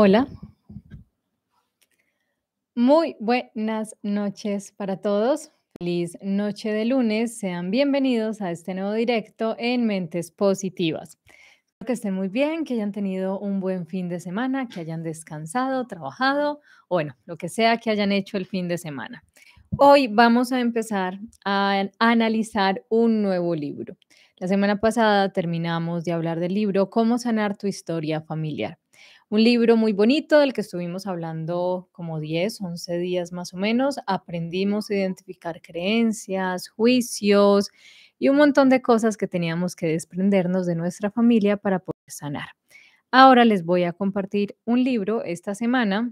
Hola. Muy buenas noches para todos. Feliz noche de lunes. Sean bienvenidos a este nuevo directo en Mentes Positivas. Espero que estén muy bien, que hayan tenido un buen fin de semana, que hayan descansado, trabajado, bueno, lo que sea que hayan hecho el fin de semana. Hoy vamos a empezar a analizar un nuevo libro. La semana pasada terminamos de hablar del libro Cómo sanar tu historia familiar. Un libro muy bonito del que estuvimos hablando como 10, 11 días más o menos. Aprendimos a identificar creencias, juicios y un montón de cosas que teníamos que desprendernos de nuestra familia para poder sanar. Ahora les voy a compartir un libro esta semana.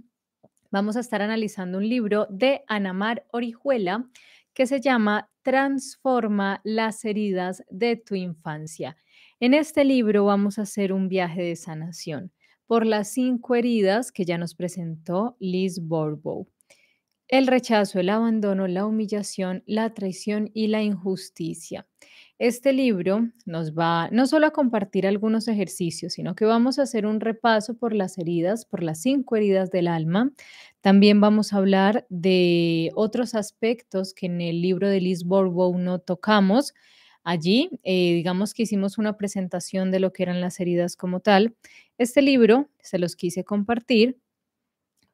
Vamos a estar analizando un libro de Anamar Orihuela que se llama Transforma las heridas de tu infancia. En este libro vamos a hacer un viaje de sanación por las cinco heridas que ya nos presentó Liz Borbow. El rechazo, el abandono, la humillación, la traición y la injusticia. Este libro nos va no solo a compartir algunos ejercicios, sino que vamos a hacer un repaso por las heridas, por las cinco heridas del alma. También vamos a hablar de otros aspectos que en el libro de Liz Borbow no tocamos, Allí, eh, digamos que hicimos una presentación de lo que eran las heridas como tal. Este libro se los quise compartir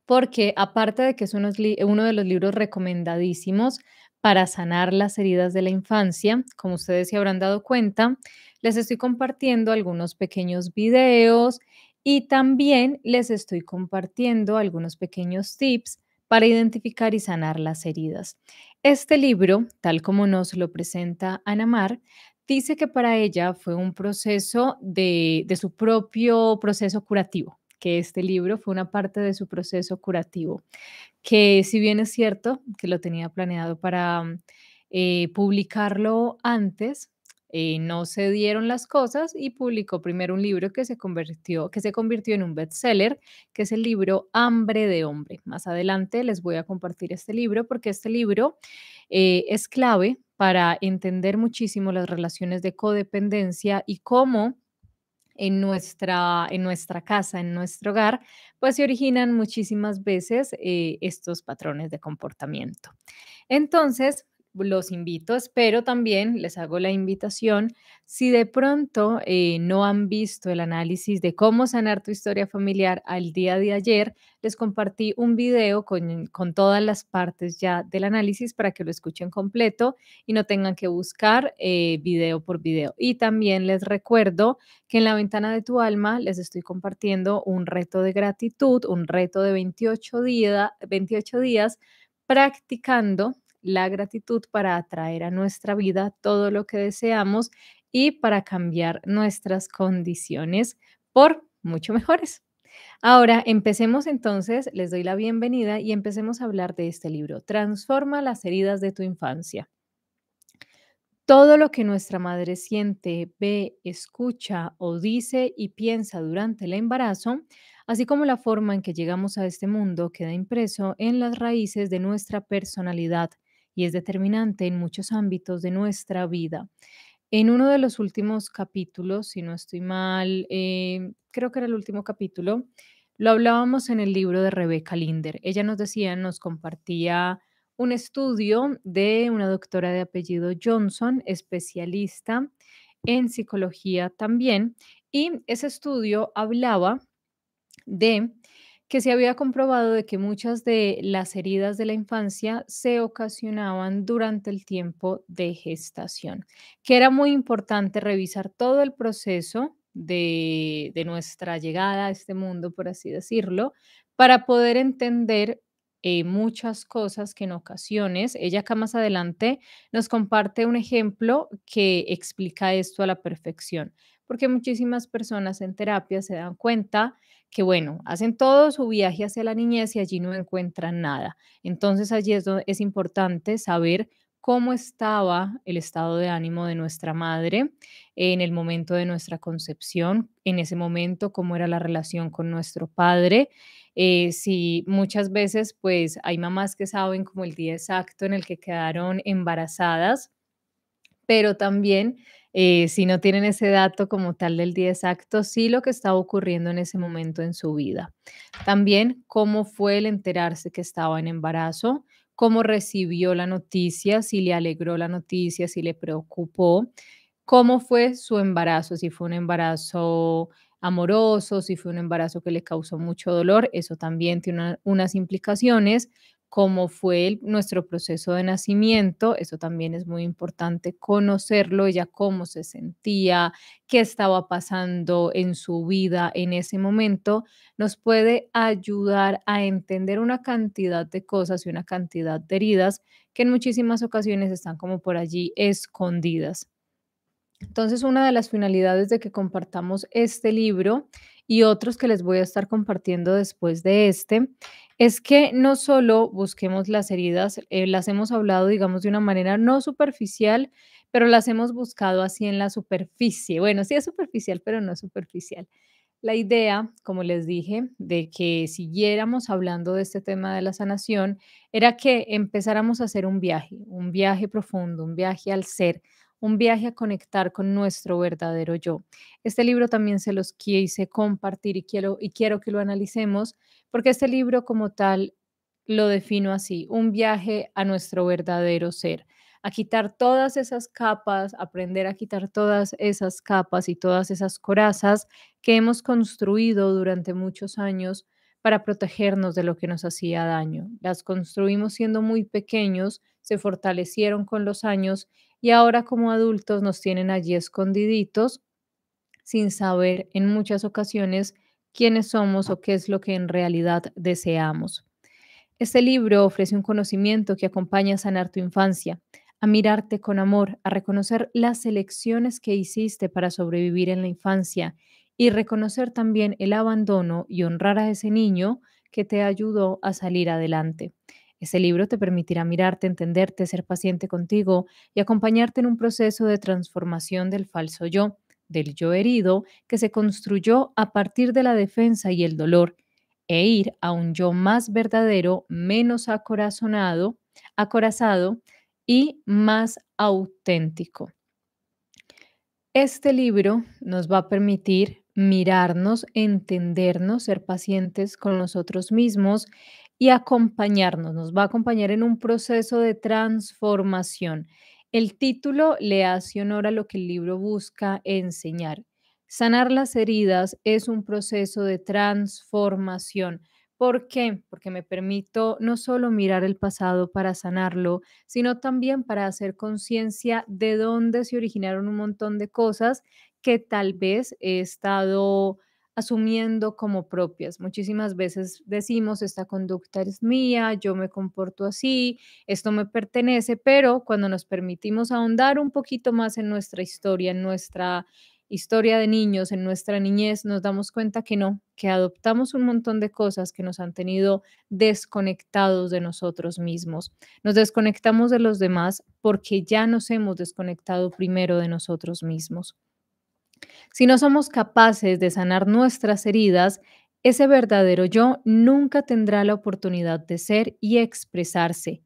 porque aparte de que es eh, uno de los libros recomendadísimos para sanar las heridas de la infancia, como ustedes se habrán dado cuenta, les estoy compartiendo algunos pequeños videos y también les estoy compartiendo algunos pequeños tips para identificar y sanar las heridas. Este libro, tal como nos lo presenta Mar, dice que para ella fue un proceso de, su propio proceso curativo, que este libro fue una parte de su proceso curativo, que si bien es cierto que lo tenía planeado para eh, publicarlo antes, eh, no se dieron las cosas y publicó primero un libro que se convirtió, que se convirtió en un bestseller, que es el libro Hambre de Hombre. Más adelante les voy a compartir este libro porque este libro eh, es clave para entender muchísimo las relaciones de codependencia y cómo en nuestra, en nuestra casa, en nuestro hogar, pues se originan muchísimas veces eh, estos patrones de comportamiento. Entonces, los invito, espero también, les hago la invitación, si de pronto eh, no han visto el análisis de cómo sanar tu historia familiar al día de ayer, les compartí un video con, todas las partes ya del análisis para que lo escuchen completo y no tengan que buscar eh, video por video. Y también les recuerdo que en la ventana de tu alma les estoy compartiendo un reto de gratitud, un reto de 28, 28 días practicando la gratitud para atraer a nuestra vida todo lo que deseamos y para cambiar nuestras condiciones por mucho mejores. Ahora, empecemos entonces, les doy la bienvenida y empecemos a hablar de este libro, Transforma las heridas de tu infancia. Todo lo que nuestra madre siente, ve, escucha o dice y piensa durante el embarazo, así como la forma en que llegamos a este mundo, queda impreso en las raíces de nuestra personalidad, y es determinante en muchos ámbitos de nuestra vida. En uno de los últimos capítulos, si no estoy mal, eh, creo que era el último capítulo, lo hablábamos en el libro de Rebeca Linder. Ella nos decía, nos compartía un estudio de una doctora de apellido Johnson, especialista en psicología también, y ese estudio hablaba de que se había comprobado de que muchas de las heridas de la infancia se ocasionaban durante el tiempo de gestación, que era muy importante revisar todo el proceso de, nuestra llegada a este mundo, por así decirlo, para poder entender eh, muchas cosas que en ocasiones, ella acá más adelante nos comparte un ejemplo que explica esto a la perfección, porque muchísimas personas en terapia se dan cuenta que bueno, hacen todo su viaje hacia la niñez y allí no encuentran nada. Entonces allí es, es importante saber cómo estaba el estado de ánimo de nuestra madre en el momento de nuestra concepción, en ese momento, cómo era la relación con nuestro padre. Eh, si muchas veces, pues hay mamás que saben como el día exacto en el que quedaron embarazadas, pero también eh, si no tienen ese dato como tal del día exacto, sí lo que estaba ocurriendo en ese momento en su vida. También cómo fue el enterarse que estaba en embarazo, cómo recibió la noticia, si le alegró la noticia, si le preocupó, cómo fue su embarazo, si fue un embarazo amoroso, si fue un embarazo que le causó mucho dolor, eso también tiene unas implicaciones, cómo fue nuestro proceso de nacimiento, eso también es muy importante conocerlo, ella cómo se sentía, qué estaba pasando en su vida en ese momento, nos puede ayudar a entender una cantidad de cosas y una cantidad de heridas que en muchísimas ocasiones están como por allí escondidas. Entonces, una de las finalidades de que compartamos este libro y otros que les voy a estar compartiendo después de este, es que no solo busquemos las heridas, eh, las hemos hablado, digamos, de una manera no superficial, pero las hemos buscado así en la superficie. Bueno, sí es superficial, pero no es superficial. La idea, como les dije, de que siguiéramos hablando de este tema de la sanación era que empezáramos a hacer un viaje, un viaje profundo, un viaje al ser, un viaje a conectar con nuestro verdadero yo. Este libro también se los quise compartir y quiero, y quiero que lo analicemos porque este libro como tal lo defino así, un viaje a nuestro verdadero ser, a quitar todas esas capas, aprender a quitar todas esas capas y todas esas corazas que hemos construido durante muchos años para protegernos de lo que nos hacía daño. Las construimos siendo muy pequeños, se fortalecieron con los años y ahora como adultos nos tienen allí escondiditos sin saber en muchas ocasiones quiénes somos o qué es lo que en realidad deseamos. Este libro ofrece un conocimiento que acompaña a sanar tu infancia, a mirarte con amor, a reconocer las elecciones que hiciste para sobrevivir en la infancia y reconocer también el abandono y honrar a ese niño que te ayudó a salir adelante. Este libro te permitirá mirarte, entenderte, ser paciente contigo y acompañarte en un proceso de transformación del falso yo, del yo herido, que se construyó a partir de la defensa y el dolor, e ir a un yo más verdadero, menos acorazonado, acorazado y más auténtico. Este libro nos va a permitir mirarnos, entendernos, ser pacientes con nosotros mismos y acompañarnos, nos va a acompañar en un proceso de transformación. El título le hace honor a lo que el libro busca enseñar. Sanar las heridas es un proceso de transformación. ¿Por qué? Porque me permito no solo mirar el pasado para sanarlo, sino también para hacer conciencia de dónde se originaron un montón de cosas que tal vez he estado asumiendo como propias. Muchísimas veces decimos, esta conducta es mía, yo me comporto así, esto me pertenece, pero cuando nos permitimos ahondar un poquito más en nuestra historia, en nuestra historia de niños, en nuestra niñez, nos damos cuenta que no, que adoptamos un montón de cosas que nos han tenido desconectados de nosotros mismos. Nos desconectamos de los demás porque ya nos hemos desconectado primero de nosotros mismos. Si no somos capaces de sanar nuestras heridas, ese verdadero yo nunca tendrá la oportunidad de ser y expresarse.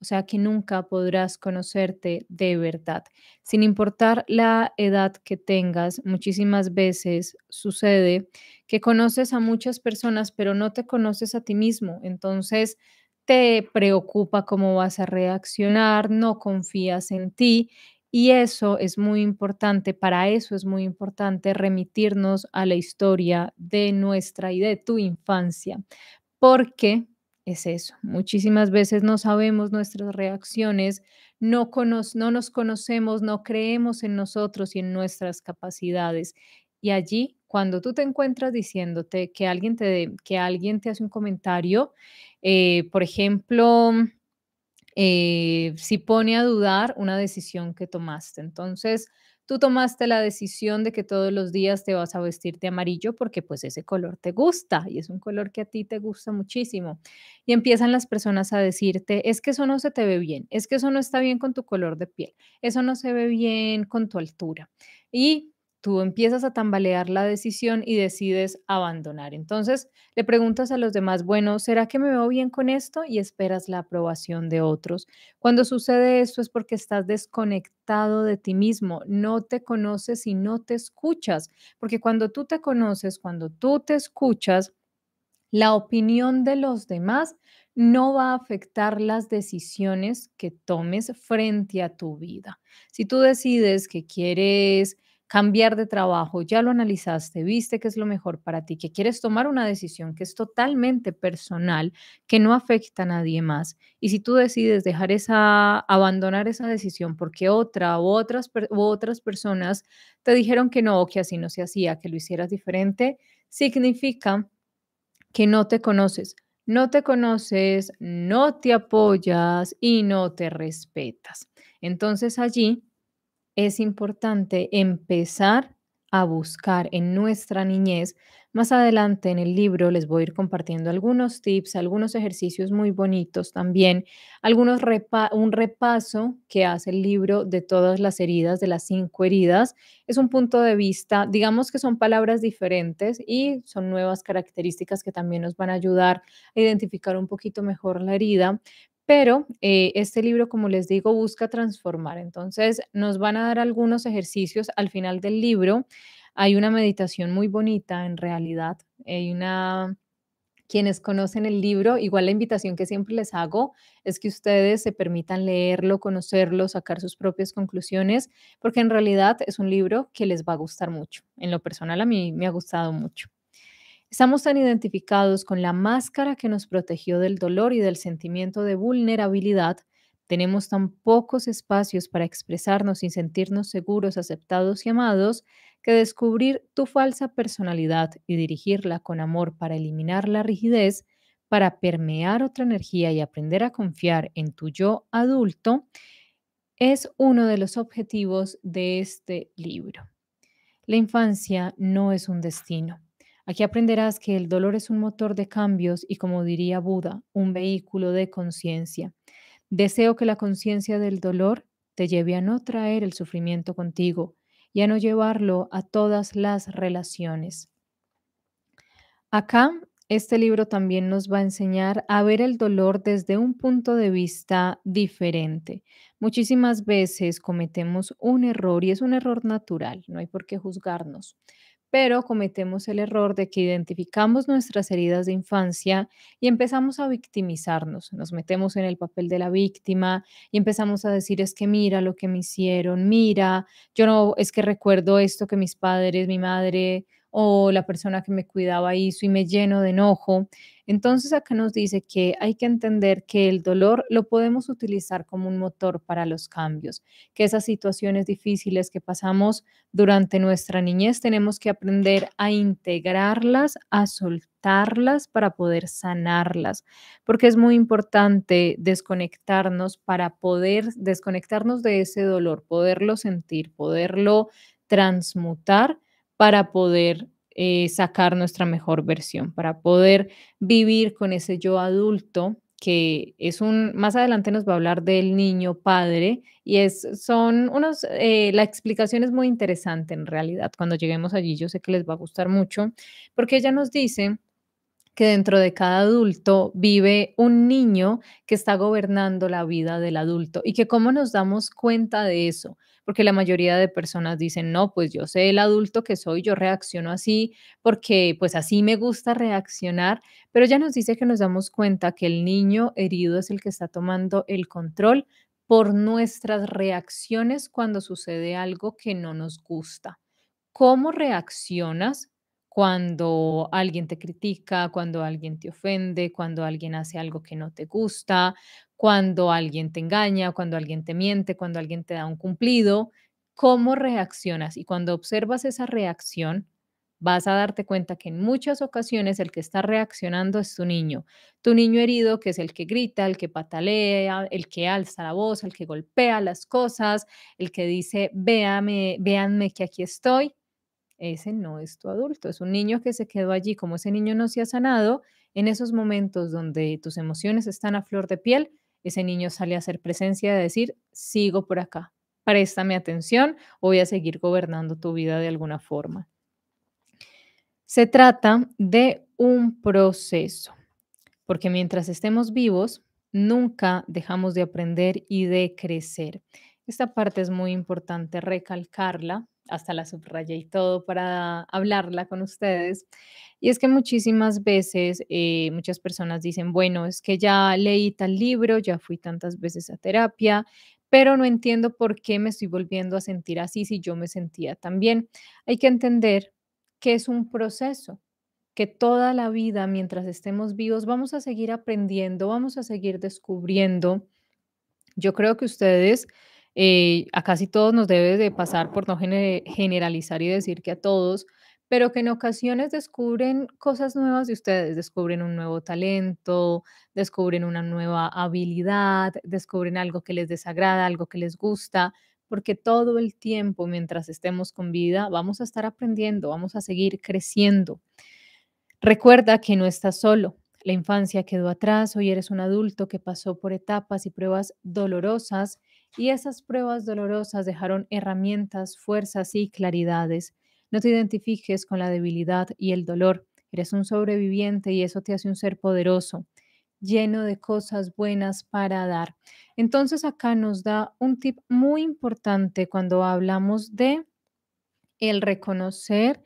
O sea que nunca podrás conocerte de verdad. Sin importar la edad que tengas, muchísimas veces sucede que conoces a muchas personas, pero no te conoces a ti mismo. Entonces, te preocupa cómo vas a reaccionar, no confías en ti y eso es muy importante, para eso es muy importante remitirnos a la historia de nuestra y de tu infancia, porque es eso, muchísimas veces no sabemos nuestras reacciones, no, nos conocemos, no creemos en nosotros y en nuestras capacidades. Y allí, cuando tú te encuentras diciéndote que alguien te, que alguien te hace un comentario, eh, por ejemplo, eh, si pone a dudar una decisión que tomaste. Entonces, tú tomaste la decisión de que todos los días te vas a vestir de amarillo porque pues ese color te gusta y es un color que a ti te gusta muchísimo. Y empiezan las personas a decirte, es que eso no se te ve bien, es que eso no está bien con tu color de piel, eso no se ve bien con tu altura. Y tú empiezas a tambalear la decisión y decides abandonar. Entonces le preguntas a los demás, bueno, ¿será que me veo bien con esto? Y esperas la aprobación de otros. Cuando sucede esto es porque estás desconectado de ti mismo, no te conoces y no te escuchas, porque cuando tú te conoces, cuando tú te escuchas, la opinión de los demás no va a afectar las decisiones que tomes frente a tu vida. Si tú decides que quieres cambiar de trabajo, ya lo analizaste, viste que es lo mejor para ti, que quieres tomar una decisión que es totalmente personal, que no afecta a nadie más. Y si tú decides dejar esa, abandonar esa decisión porque otra u otras, otras personas te dijeron que no, que así no se hacía, que lo hicieras diferente, significa que no te conoces. No te conoces, no te apoyas y no te respetas. Entonces allí es importante empezar a buscar en nuestra niñez. Más adelante en el libro les voy a ir compartiendo algunos tips, algunos ejercicios muy bonitos también, algunos un repaso que hace el libro de todas las heridas, de las cinco heridas. Es un punto de vista, digamos que son palabras diferentes y son nuevas características que también nos van a ayudar a identificar un poquito mejor la herida, pero eh, este libro, como les digo, busca transformar. Entonces, nos van a dar algunos ejercicios al final del libro. Hay una meditación muy bonita, en realidad. Hay una quienes conocen el libro, igual la invitación que siempre les hago es que ustedes se permitan leerlo, conocerlo, sacar sus propias conclusiones, porque en realidad es un libro que les va a gustar mucho. En lo personal a mí me ha gustado mucho. Estamos tan identificados con la máscara que nos protegió del dolor y del sentimiento de vulnerabilidad, tenemos tan pocos espacios para expresarnos y sentirnos seguros, aceptados y amados, que descubrir tu falsa personalidad y dirigirla con amor para eliminar la rigidez, para permear otra energía y aprender a confiar en tu yo adulto, es uno de los objetivos de este libro. La infancia no es un destino, Aquí aprenderás que el dolor es un motor de cambios y, como diría Buda, un vehículo de conciencia. Deseo que la conciencia del dolor te lleve a no traer el sufrimiento contigo y a no llevarlo a todas las relaciones. Acá, este libro también nos va a enseñar a ver el dolor desde un punto de vista diferente. Muchísimas veces cometemos un error y es un error natural, no hay por qué juzgarnos pero cometemos el error de que identificamos nuestras heridas de infancia y empezamos a victimizarnos, nos metemos en el papel de la víctima y empezamos a decir es que mira lo que me hicieron, mira, yo no, es que recuerdo esto que mis padres, mi madre o la persona que me cuidaba hizo y me lleno de enojo. Entonces acá nos dice que hay que entender que el dolor lo podemos utilizar como un motor para los cambios, que esas situaciones difíciles que pasamos durante nuestra niñez tenemos que aprender a integrarlas, a soltarlas para poder sanarlas, porque es muy importante desconectarnos para poder desconectarnos de ese dolor, poderlo sentir, poderlo transmutar para poder eh, sacar nuestra mejor versión, para poder vivir con ese yo adulto que es un, más adelante nos va a hablar del niño padre y es, son unos, eh, la explicación es muy interesante en realidad, cuando lleguemos allí yo sé que les va a gustar mucho, porque ella nos dice que dentro de cada adulto vive un niño que está gobernando la vida del adulto y que cómo nos damos cuenta de eso, porque la mayoría de personas dicen, no, pues yo sé el adulto que soy, yo reacciono así, porque pues así me gusta reaccionar, pero ya nos dice que nos damos cuenta que el niño herido es el que está tomando el control por nuestras reacciones cuando sucede algo que no nos gusta. ¿Cómo reaccionas cuando alguien te critica, cuando alguien te ofende, cuando alguien hace algo que no te gusta, cuando alguien te engaña, cuando alguien te miente, cuando alguien te da un cumplido, cómo reaccionas. Y cuando observas esa reacción, vas a darte cuenta que en muchas ocasiones el que está reaccionando es tu niño. Tu niño herido, que es el que grita, el que patalea, el que alza la voz, el que golpea las cosas, el que dice, véame, véanme que aquí estoy. Ese no es tu adulto, es un niño que se quedó allí. Como ese niño no se ha sanado, en esos momentos donde tus emociones están a flor de piel, ese niño sale a hacer presencia, de decir, sigo por acá, préstame atención voy a seguir gobernando tu vida de alguna forma. Se trata de un proceso, porque mientras estemos vivos, nunca dejamos de aprender y de crecer. Esta parte es muy importante recalcarla hasta la subrayé y todo para hablarla con ustedes. Y es que muchísimas veces eh, muchas personas dicen, bueno, es que ya leí tal libro, ya fui tantas veces a terapia, pero no entiendo por qué me estoy volviendo a sentir así si yo me sentía también Hay que entender que es un proceso que toda la vida, mientras estemos vivos, vamos a seguir aprendiendo, vamos a seguir descubriendo. Yo creo que ustedes eh, a casi todos nos debe de pasar por no generalizar y decir que a todos, pero que en ocasiones descubren cosas nuevas de ustedes, descubren un nuevo talento, descubren una nueva habilidad, descubren algo que les desagrada, algo que les gusta, porque todo el tiempo mientras estemos con vida vamos a estar aprendiendo, vamos a seguir creciendo. Recuerda que no estás solo. La infancia quedó atrás, hoy eres un adulto que pasó por etapas y pruebas dolorosas y esas pruebas dolorosas dejaron herramientas, fuerzas y claridades. No te identifiques con la debilidad y el dolor. Eres un sobreviviente y eso te hace un ser poderoso, lleno de cosas buenas para dar. Entonces acá nos da un tip muy importante cuando hablamos de el reconocer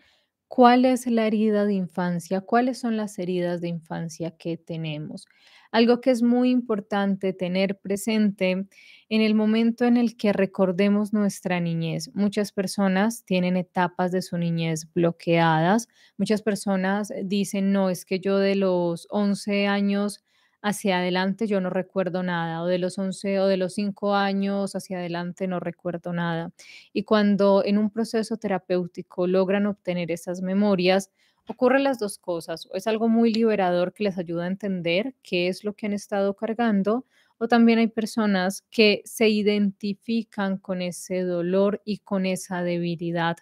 cuál es la herida de infancia, cuáles son las heridas de infancia que tenemos. Algo que es muy importante tener presente en el momento en el que recordemos nuestra niñez. Muchas personas tienen etapas de su niñez bloqueadas. Muchas personas dicen, no, es que yo de los 11 años hacia adelante yo no recuerdo nada, o de los 11 o de los 5 años hacia adelante no recuerdo nada. Y cuando en un proceso terapéutico logran obtener esas memorias, ocurren las dos cosas, o es algo muy liberador que les ayuda a entender qué es lo que han estado cargando, o también hay personas que se identifican con ese dolor y con esa debilidad,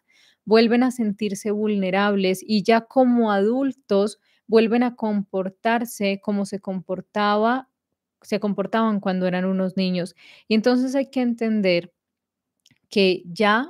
vuelven a sentirse vulnerables y ya como adultos vuelven a comportarse como se comportaba se comportaban cuando eran unos niños. Y entonces hay que entender que ya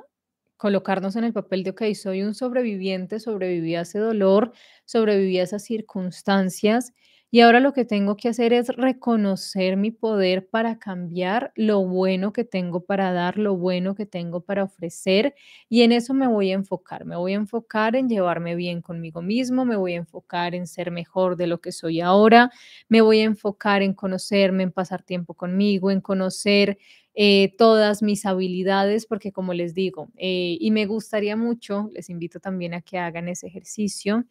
colocarnos en el papel de, ok, soy un sobreviviente, sobreviví a ese dolor, sobreviví a esas circunstancias y ahora lo que tengo que hacer es reconocer mi poder para cambiar lo bueno que tengo para dar, lo bueno que tengo para ofrecer. Y en eso me voy a enfocar. Me voy a enfocar en llevarme bien conmigo mismo, me voy a enfocar en ser mejor de lo que soy ahora, me voy a enfocar en conocerme, en pasar tiempo conmigo, en conocer eh, todas mis habilidades, porque como les digo, eh, y me gustaría mucho, les invito también a que hagan ese ejercicio,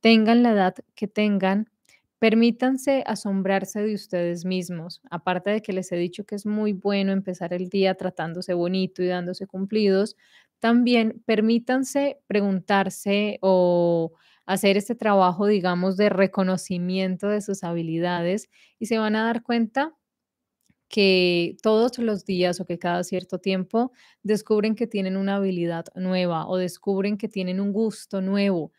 tengan la edad que tengan, Permítanse asombrarse de ustedes mismos. Aparte de que les he dicho que es muy bueno empezar el día tratándose bonito y dándose cumplidos, también permítanse preguntarse o hacer este trabajo, digamos, de reconocimiento de sus habilidades y se van a dar cuenta que todos los días o que cada cierto tiempo descubren que tienen una habilidad nueva o descubren que tienen un gusto nuevo.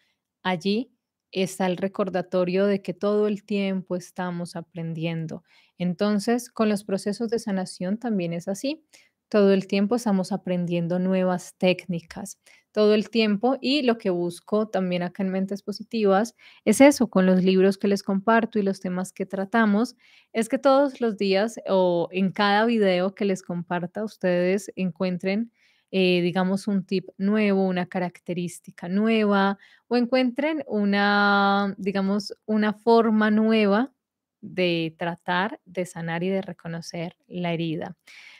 Allí está el recordatorio de que todo el tiempo estamos aprendiendo. Entonces, con los procesos de sanación también es así. Todo el tiempo estamos aprendiendo nuevas técnicas, todo el tiempo. Y lo que busco también acá en Mentes Positivas es eso, con los libros que les comparto y los temas que tratamos, es que todos los días o en cada video que les comparta ustedes encuentren eh, digamos, un tip nuevo, una característica nueva, o encuentren una, digamos, una forma nueva de tratar, de sanar y de reconocer la herida.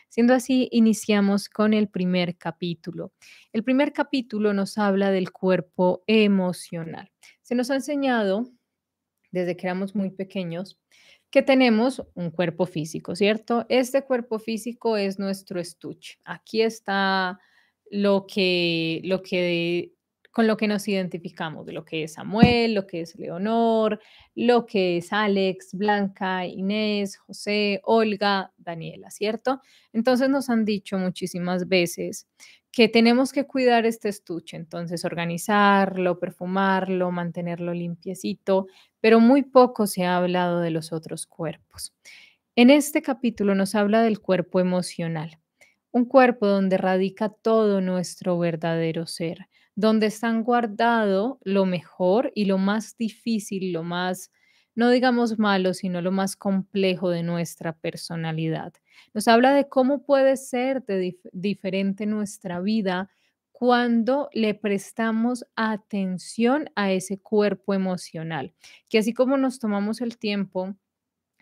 Siendo así, iniciamos con el primer capítulo. El primer capítulo nos habla del cuerpo emocional. Se nos ha enseñado desde que éramos muy pequeños que tenemos un cuerpo físico, ¿cierto? Este cuerpo físico es nuestro estuche. Aquí está lo que, lo que con lo que nos identificamos, lo que es Samuel, lo que es Leonor, lo que es Alex, Blanca, Inés, José, Olga, Daniela, ¿cierto? Entonces nos han dicho muchísimas veces que tenemos que cuidar este estuche, entonces organizarlo, perfumarlo, mantenerlo limpiecito, pero muy poco se ha hablado de los otros cuerpos. En este capítulo nos habla del cuerpo emocional, un cuerpo donde radica todo nuestro verdadero ser, donde están guardado lo mejor y lo más difícil, lo más, no digamos malo, sino lo más complejo de nuestra personalidad. Nos habla de cómo puede ser de diferente nuestra vida cuando le prestamos atención a ese cuerpo emocional, que así como nos tomamos el tiempo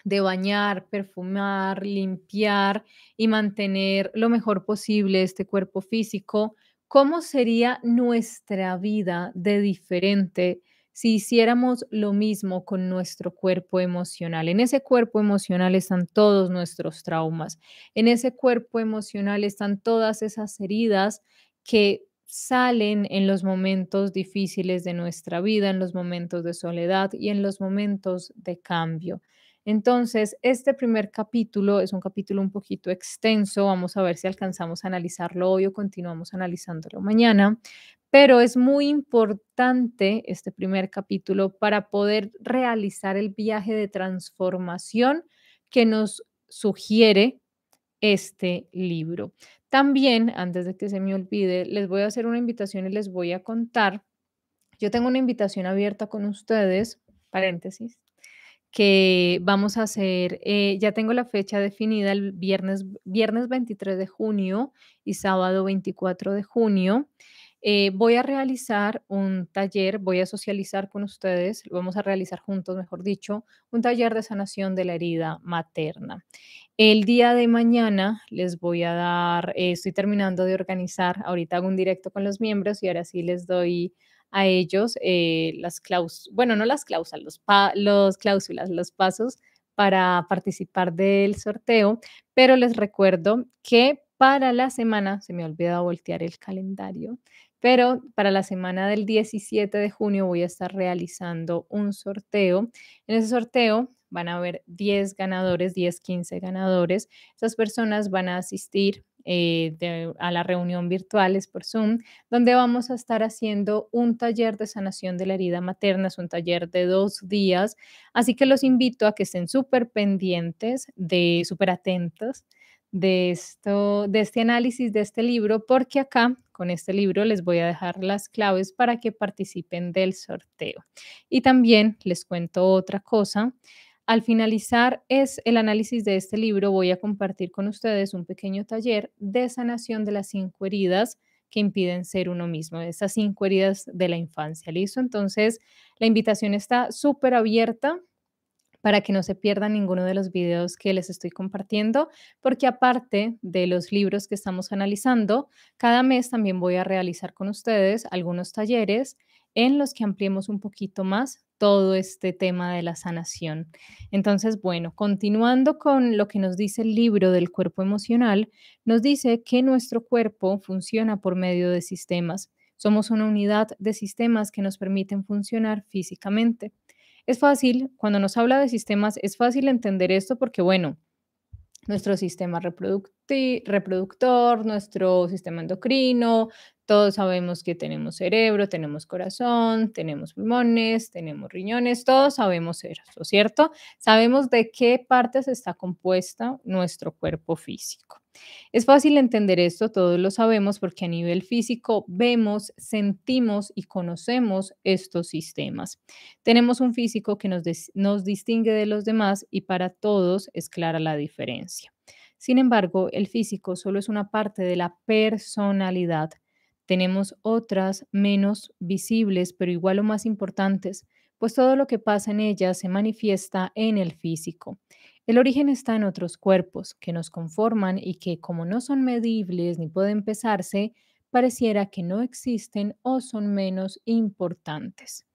de bañar, perfumar, limpiar y mantener lo mejor posible este cuerpo físico, ¿Cómo sería nuestra vida de diferente si hiciéramos lo mismo con nuestro cuerpo emocional? En ese cuerpo emocional están todos nuestros traumas, en ese cuerpo emocional están todas esas heridas que salen en los momentos difíciles de nuestra vida, en los momentos de soledad y en los momentos de cambio. Entonces, este primer capítulo es un capítulo un poquito extenso, vamos a ver si alcanzamos a analizarlo hoy o continuamos analizándolo mañana, pero es muy importante este primer capítulo para poder realizar el viaje de transformación que nos sugiere este libro. También, antes de que se me olvide, les voy a hacer una invitación y les voy a contar. Yo tengo una invitación abierta con ustedes, paréntesis, que vamos a hacer, eh, ya tengo la fecha definida, el viernes, viernes 23 de junio y sábado 24 de junio. Eh, voy a realizar un taller, voy a socializar con ustedes, lo vamos a realizar juntos, mejor dicho, un taller de sanación de la herida materna. El día de mañana les voy a dar, eh, estoy terminando de organizar, ahorita hago un directo con los miembros y ahora sí les doy a ellos eh, las cláusulas, bueno, no las cláusulas, los, cláusulas, los pasos para participar del sorteo, pero les recuerdo que para la semana, se me ha olvidado voltear el calendario, pero para la semana del 17 de junio voy a estar realizando un sorteo. En ese sorteo van a haber 10 ganadores, 10, 15 ganadores. esas personas van a asistir eh, a la reunión virtual, es por Zoom, donde vamos a estar haciendo un taller de sanación de la herida materna, es un taller de dos días, así que los invito a que estén súper pendientes, de súper atentos de, esto, de este análisis de este libro, porque acá con este libro les voy a dejar las claves para que participen del sorteo. Y también les cuento otra cosa. Al finalizar es el análisis de este libro, voy a compartir con ustedes un pequeño taller de sanación de las cinco heridas que impiden ser uno mismo, de esas cinco heridas de la infancia. ¿Listo? Entonces, la invitación está súper abierta para que no se pierda ninguno de los videos que les estoy compartiendo, porque aparte de los libros que estamos analizando, cada mes también voy a realizar con ustedes algunos talleres en los que ampliemos un poquito más todo este tema de la sanación. Entonces, bueno, continuando con lo que nos dice el libro del cuerpo emocional, nos dice que nuestro cuerpo funciona por medio de sistemas. Somos una unidad de sistemas que nos permiten funcionar físicamente. Es fácil, cuando nos habla de sistemas, es fácil entender esto porque, bueno, nuestro sistema reproductor, nuestro sistema endocrino, todos sabemos que tenemos cerebro, tenemos corazón, tenemos pulmones, tenemos riñones, todos sabemos eso, ¿cierto? Sabemos de qué partes está compuesta nuestro cuerpo físico. Es fácil entender esto, todos lo sabemos, porque a nivel físico vemos, sentimos y conocemos estos sistemas. Tenemos un físico que nos, nos, distingue de los demás y para todos es clara la diferencia. Sin embargo, el físico solo es una parte de la personalidad. Tenemos otras menos visibles, pero igual o más importantes, pues todo lo que pasa en ellas se manifiesta en el físico. El origen está en otros cuerpos que nos conforman y que, como no son medibles ni pueden pesarse, pareciera que no existen o son menos importantes.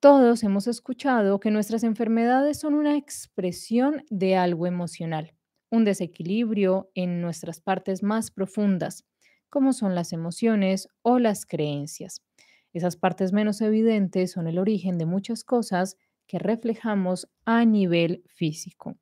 Todos hemos escuchado que nuestras enfermedades son una expresión de algo emocional, un desequilibrio en nuestras partes más profundas, como son las emociones o las creencias. Esas partes menos evidentes son el origen de muchas cosas que reflejamos a nivel físico.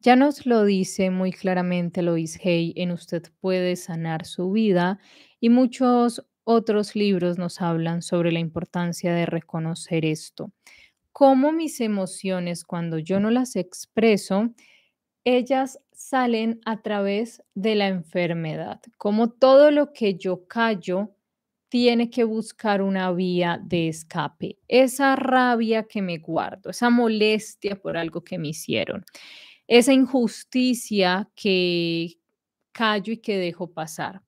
Ya nos lo dice muy claramente Lois Hay en Usted puede sanar su vida y muchos otros libros nos hablan sobre la importancia de reconocer esto. Cómo mis emociones, cuando yo no las expreso, ellas salen a través de la enfermedad. Como todo lo que yo callo tiene que buscar una vía de escape. Esa rabia que me guardo, esa molestia por algo que me hicieron, esa injusticia que callo y que dejo pasar,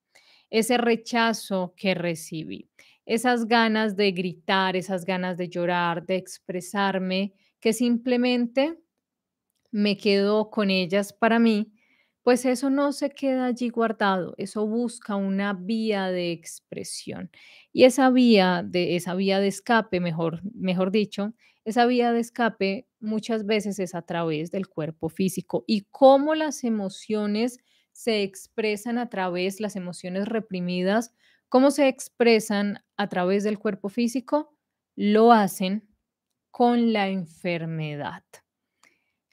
ese rechazo que recibí, esas ganas de gritar, esas ganas de llorar, de expresarme, que simplemente me quedo con ellas para mí pues eso no se queda allí guardado, eso busca una vía de expresión. Y esa vía de, esa vía de escape, mejor, mejor dicho, esa vía de escape muchas veces es a través del cuerpo físico y cómo las emociones se expresan a través, las emociones reprimidas, cómo se expresan a través del cuerpo físico, lo hacen con la enfermedad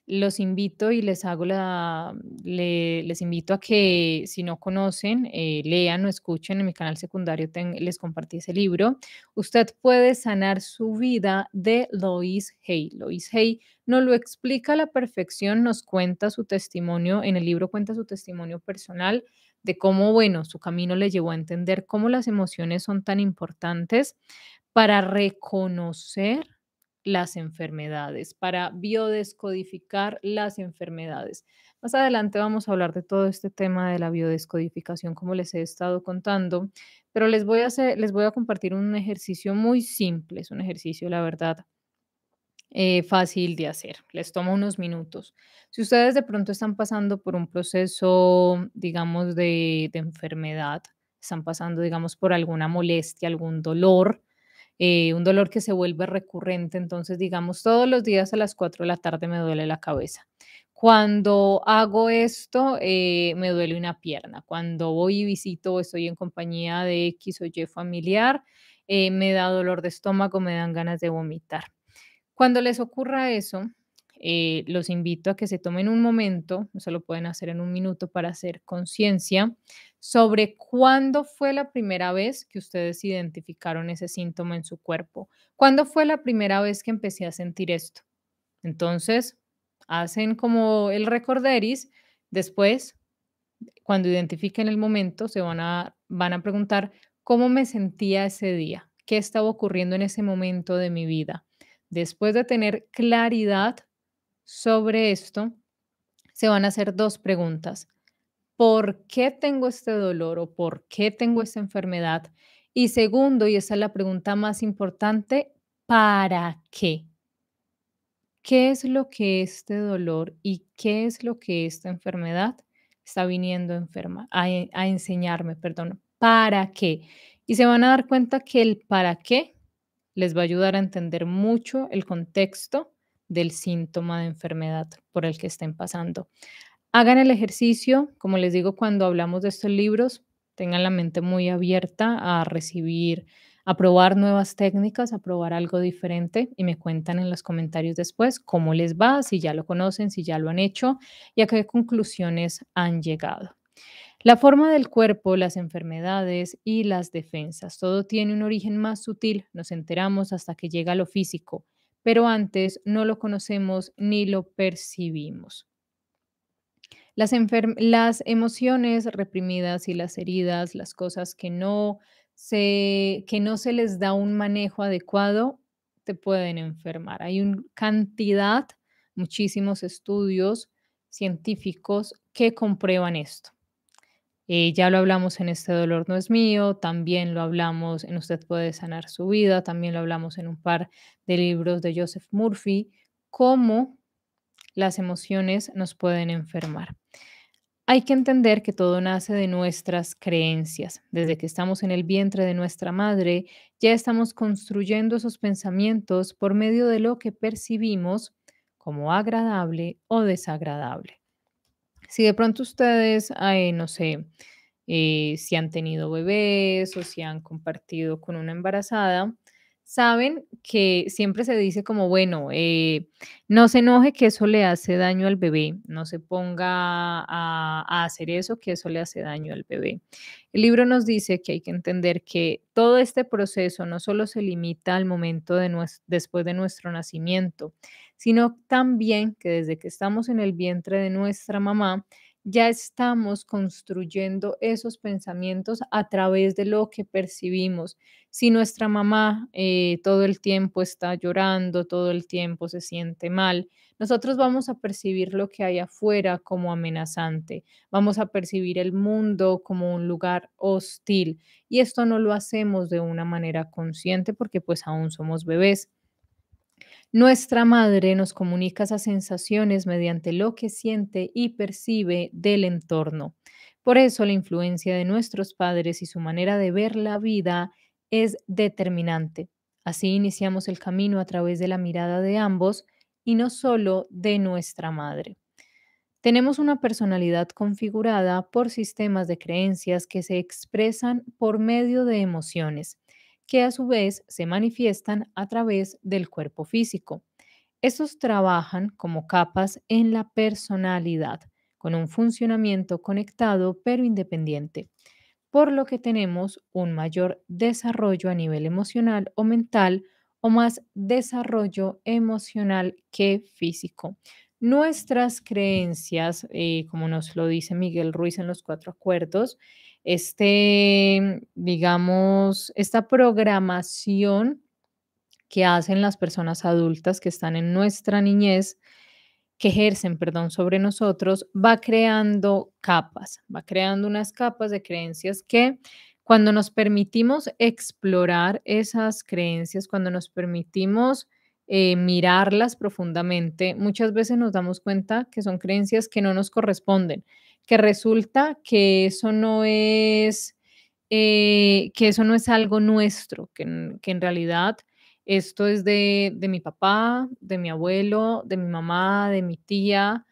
los invito y les hago la, les invito a que si no conocen, eh, lean o escuchen en mi canal secundario, les compartí ese libro. Usted puede sanar su vida de Lois Hay. Lois Hay nos lo explica a la perfección, nos cuenta su testimonio, en el libro cuenta su testimonio personal de cómo, bueno, su camino le llevó a entender cómo las emociones son tan importantes para reconocer las enfermedades, para biodescodificar las enfermedades. Más adelante vamos a hablar de todo este tema de la biodescodificación, como les he estado contando, pero les voy a, les voy a compartir un ejercicio muy simple, es un ejercicio, la verdad, eh, fácil de hacer. Les toma unos minutos. Si ustedes de pronto están pasando por un proceso, digamos, de enfermedad, están pasando, digamos, por alguna molestia, algún dolor, eh, un dolor que se vuelve recurrente, entonces digamos todos los días a las 4 de la tarde me duele la cabeza. Cuando hago esto, eh, me duele una pierna. Cuando voy y visito, estoy en compañía de X o Y familiar, eh, me da dolor de estómago, me dan ganas de vomitar. Cuando les ocurra eso, eh, los invito a que se tomen un momento, eso lo pueden hacer en un minuto para hacer conciencia sobre cuándo fue la primera vez que ustedes identificaron ese síntoma en su cuerpo. ¿Cuándo fue la primera vez que empecé a sentir esto? Entonces, hacen como el recorderis, después, cuando identifiquen el momento, se van a, van a preguntar cómo me sentía ese día, qué estaba ocurriendo en ese momento de mi vida. Después de tener claridad sobre esto, se van a hacer dos preguntas. ¿Por qué tengo este dolor o por qué tengo esta enfermedad? Y segundo, y esa es la pregunta más importante, ¿para qué? ¿Qué es lo que este dolor y qué es lo que esta enfermedad está viniendo a, e, a enseñarme? Perdón, ¿para qué? Y se van a dar cuenta que el para qué les va a ayudar a entender mucho el contexto del síntoma de enfermedad por el que estén pasando. Hagan el ejercicio, como les digo cuando hablamos de estos libros, tengan la mente muy abierta a recibir, a probar nuevas técnicas, a probar algo diferente y me cuentan en los comentarios después cómo les va, si ya lo conocen, si ya lo han hecho y a qué conclusiones han llegado. La forma del cuerpo, las enfermedades y las defensas, todo tiene un origen más sutil, nos enteramos hasta que llega lo físico, pero antes no lo conocemos ni lo percibimos. Las, emociones reprimidas y las heridas, las cosas que no, se, que no se les da un manejo adecuado, te pueden enfermar. Hay una cantidad, muchísimos estudios científicos que comprueban esto. Eh, ya lo hablamos en este dolor no es mío, también lo hablamos en Usted puede sanar su vida, también lo hablamos en un par de libros de Joseph Murphy, cómo las emociones nos pueden enfermar. Hay que entender que todo nace de nuestras creencias. Desde que estamos en el vientre de nuestra madre, ya estamos construyendo esos pensamientos por medio de lo que percibimos como agradable o desagradable. Si de pronto ustedes, no sé, eh, si han tenido bebés o si han compartido con una embarazada, saben que siempre se dice como, bueno, eh, no se enoje que eso le hace daño al bebé, no se ponga a, hacer eso que eso le hace daño al bebé. El libro nos dice que hay que entender que todo este proceso no solo se limita al momento de después de nuestro nacimiento, sino también que desde que estamos en el vientre de nuestra mamá, ya estamos construyendo esos pensamientos a través de lo que percibimos. Si nuestra mamá eh, todo el tiempo está llorando, todo el tiempo se siente mal, nosotros vamos a percibir lo que hay afuera como amenazante, vamos a percibir el mundo como un lugar hostil y esto no lo hacemos de una manera consciente porque pues aún somos bebés. Nuestra madre nos comunica esas sensaciones mediante lo que siente y percibe del entorno. Por eso la influencia de nuestros padres y su manera de ver la vida es determinante. Así iniciamos el camino a través de la mirada de ambos y no solo de nuestra madre. Tenemos una personalidad configurada por sistemas de creencias que se expresan por medio de emociones que a su vez se manifiestan a través del cuerpo físico. Estos trabajan como capas en la personalidad, con un funcionamiento conectado pero independiente, por lo que tenemos un mayor desarrollo a nivel emocional o mental o más desarrollo emocional que físico. Nuestras creencias, eh, como nos lo dice Miguel Ruiz en los cuatro acuerdos, este, digamos, esta programación que hacen las personas adultas que están en nuestra niñez, que ejercen, perdón, sobre nosotros, va creando capas, va creando unas capas de creencias que cuando nos permitimos explorar esas creencias, cuando nos permitimos eh, mirarlas profundamente, muchas veces nos damos cuenta que son creencias que no nos corresponden, que resulta que eso no es, eh, que eso no es algo nuestro, que, en realidad esto es de, mi papá, de mi abuelo, de mi mamá, de mi tía,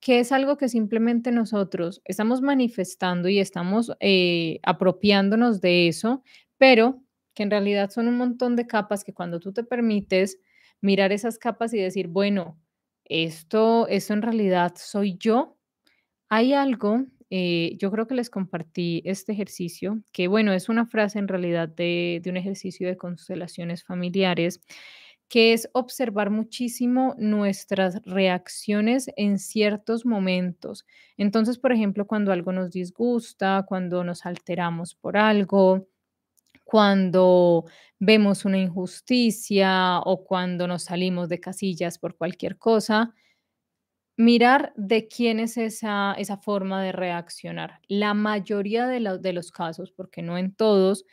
que es algo que simplemente nosotros estamos manifestando y estamos eh, apropiándonos de eso, pero que en realidad son un montón de capas que cuando tú te permites mirar esas capas y decir, bueno, esto, esto en realidad soy yo, hay algo, eh, yo creo que les compartí este ejercicio, que bueno, es una frase en realidad de un ejercicio de constelaciones familiares, que es observar muchísimo nuestras reacciones en ciertos momentos. Entonces, por ejemplo, cuando algo nos disgusta, cuando nos alteramos por algo, cuando vemos una injusticia o cuando nos salimos de casillas por cualquier cosa, Mirar de quién es esa, esa forma de reaccionar. La mayoría de, de los casos, porque no en todos,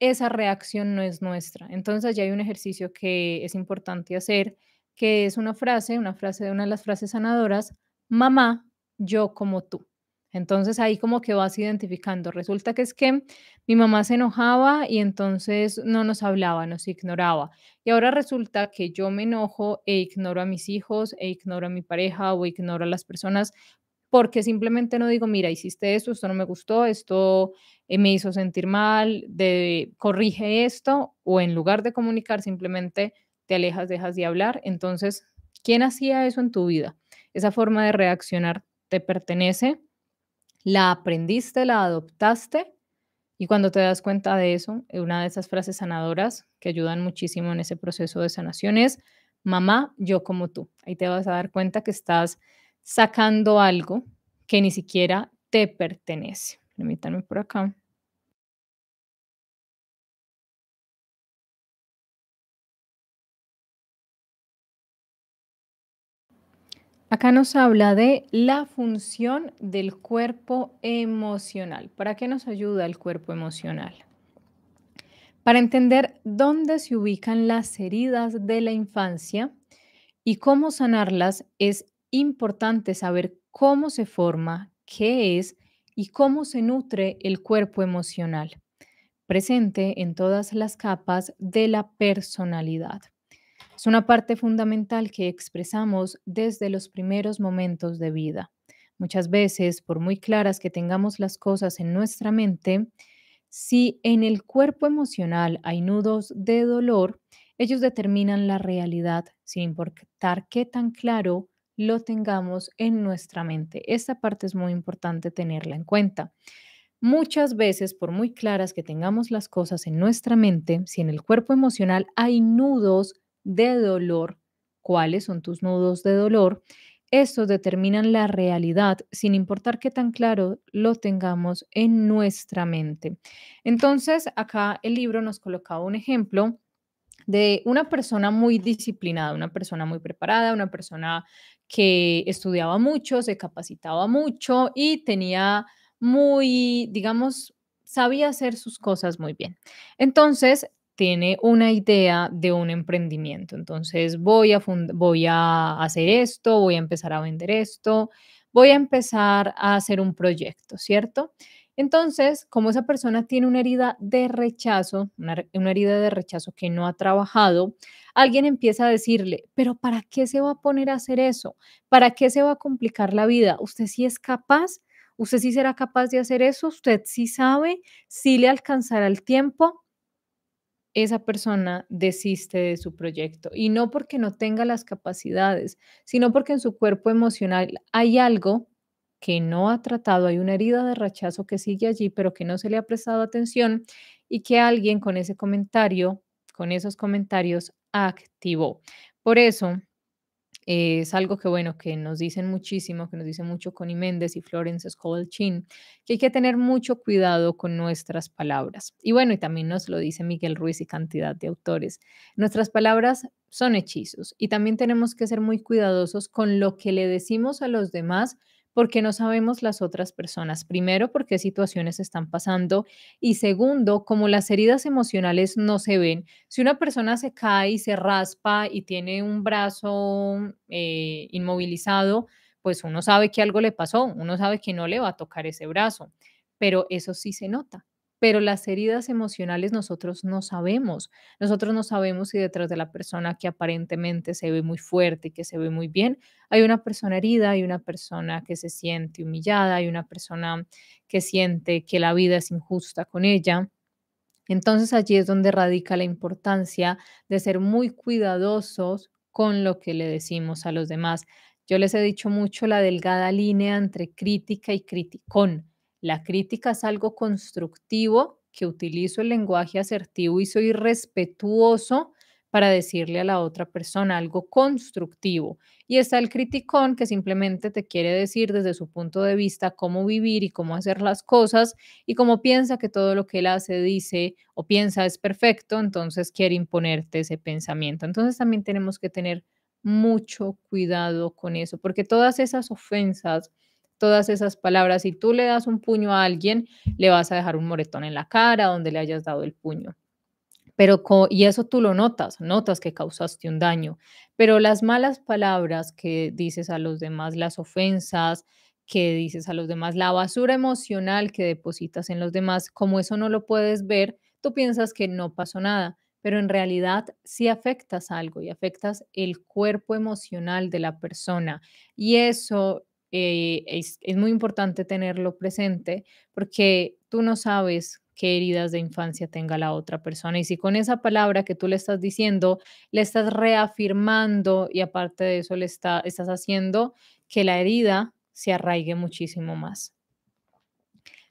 esa reacción no es nuestra. Entonces ya hay un ejercicio que es importante hacer, que es una frase, una frase de una de las frases sanadoras, mamá, yo como tú. Entonces ahí como que vas identificando. Resulta que es que mi mamá se enojaba y entonces no nos hablaba, nos ignoraba. Y ahora resulta que yo me enojo e ignoro a mis hijos, e ignoro a mi pareja o ignoro a las personas porque simplemente no digo, mira, hiciste esto, esto no me gustó, esto eh, me hizo sentir mal, de, corrige esto, o en lugar de comunicar, simplemente te alejas, dejas de hablar. Entonces, ¿quién hacía eso en tu vida? Esa forma de reaccionar te pertenece la aprendiste, la adoptaste y cuando te das cuenta de eso, eh, una de esas frases sanadoras que ayudan muchísimo en ese proceso de sanación es, mamá, yo como tú. Ahí te vas a dar cuenta que estás sacando algo que ni siquiera te pertenece. Permítanme por acá. Acá nos habla de la función del cuerpo emocional. ¿Para qué nos ayuda el cuerpo emocional? Para entender dónde se ubican las heridas de la infancia y cómo sanarlas, es importante saber cómo se forma, qué es y cómo se nutre el cuerpo emocional, presente en todas las capas de la personalidad. Es una parte fundamental que expresamos desde los primeros momentos de vida. Muchas veces, por muy claras que tengamos las cosas en nuestra mente, si en el cuerpo emocional hay nudos de dolor, ellos determinan la realidad, sin importar qué tan claro lo tengamos en nuestra mente. Esta parte es muy importante tenerla en cuenta. Muchas veces, por muy claras que tengamos las cosas en nuestra mente, si en el cuerpo emocional hay nudos de dolor, cuáles son tus nudos de dolor. Estos determinan la realidad sin importar qué tan claro lo tengamos en nuestra mente. Entonces, acá el libro nos colocaba un ejemplo de una persona muy disciplinada, una persona muy preparada, una persona que estudiaba mucho, se capacitaba mucho y tenía muy, digamos, sabía hacer sus cosas muy bien. Entonces, tiene una idea de un emprendimiento. Entonces, voy a, voy a hacer esto, voy a empezar a vender esto, voy a empezar a hacer un proyecto, ¿cierto? Entonces, como esa persona tiene una herida de rechazo, una, herida de rechazo que no ha trabajado, alguien empieza a decirle, pero ¿para qué se va a poner a hacer eso? ¿Para qué se va a complicar la vida? ¿Usted sí es capaz? ¿Usted sí será capaz de hacer eso? ¿Usted sí sabe? ¿Sí le alcanzará el tiempo? esa persona desiste de su proyecto. Y no porque no tenga las capacidades, sino porque en su cuerpo emocional hay algo que no ha tratado, hay una herida de rechazo que sigue allí, pero que no se le ha prestado atención y que alguien con ese comentario, con esos comentarios, activó. Por eso, eh, es algo que, bueno, que nos dicen muchísimo, que nos dice mucho Connie Méndez y Florence Scovel que hay que tener mucho cuidado con nuestras palabras. Y bueno, y también nos lo dice Miguel Ruiz y cantidad de autores. Nuestras palabras son hechizos y también tenemos que ser muy cuidadosos con lo que le decimos a los demás porque no sabemos las otras personas. Primero, por qué situaciones están pasando y segundo, como las heridas emocionales no se ven. Si una persona se cae y se raspa y tiene un brazo eh, inmovilizado, pues uno sabe que algo le pasó, uno sabe que no le va a tocar ese brazo, pero eso sí se nota pero las heridas emocionales nosotros no sabemos. Nosotros no sabemos si detrás de la persona que aparentemente se ve muy fuerte y que se ve muy bien, hay una persona herida, hay una persona que se siente humillada, hay una persona que siente que la vida es injusta con ella. Entonces allí es donde radica la importancia de ser muy cuidadosos con lo que le decimos a los demás. Yo les he dicho mucho la delgada línea entre crítica y criticón la crítica es algo constructivo, que utilizo el lenguaje asertivo y soy respetuoso para decirle a la otra persona algo constructivo. Y está el criticón que simplemente te quiere decir desde su punto de vista cómo vivir y cómo hacer las cosas y cómo piensa que todo lo que él hace, dice o piensa es perfecto, entonces quiere imponerte ese pensamiento. Entonces también tenemos que tener mucho cuidado con eso, porque todas esas ofensas todas esas palabras. Si tú le das un puño a alguien, le vas a dejar un moretón en la cara donde le hayas dado el puño. Pero y eso tú lo notas, notas que causaste un daño, pero las malas palabras que dices a los demás, las ofensas que dices a los demás, la basura emocional que depositas en los demás, como eso no lo puedes ver, tú piensas que no pasó nada, pero en realidad sí afectas algo y afectas el cuerpo emocional de la persona. Y eso eh, es, muy importante tenerlo presente porque tú no sabes qué heridas de infancia tenga la otra persona. Y si con esa palabra que tú le estás diciendo, le estás reafirmando y aparte de eso le estás haciendo que la herida se arraigue muchísimo más.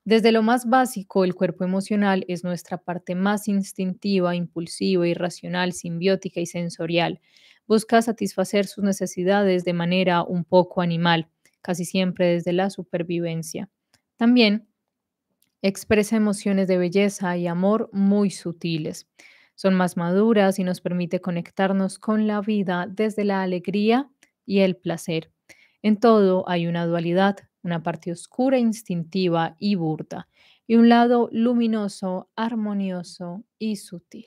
Desde lo más básico, el cuerpo emocional es nuestra parte más instintiva, impulsiva, irracional, simbiótica y sensorial. Busca satisfacer sus necesidades de manera un poco animal casi siempre desde la supervivencia. También expresa emociones de belleza y amor muy sutiles. Son más maduras y nos permite conectarnos con la vida desde la alegría y el placer. En todo hay una dualidad, una parte oscura, instintiva y burda, y un lado luminoso, armonioso y sutil.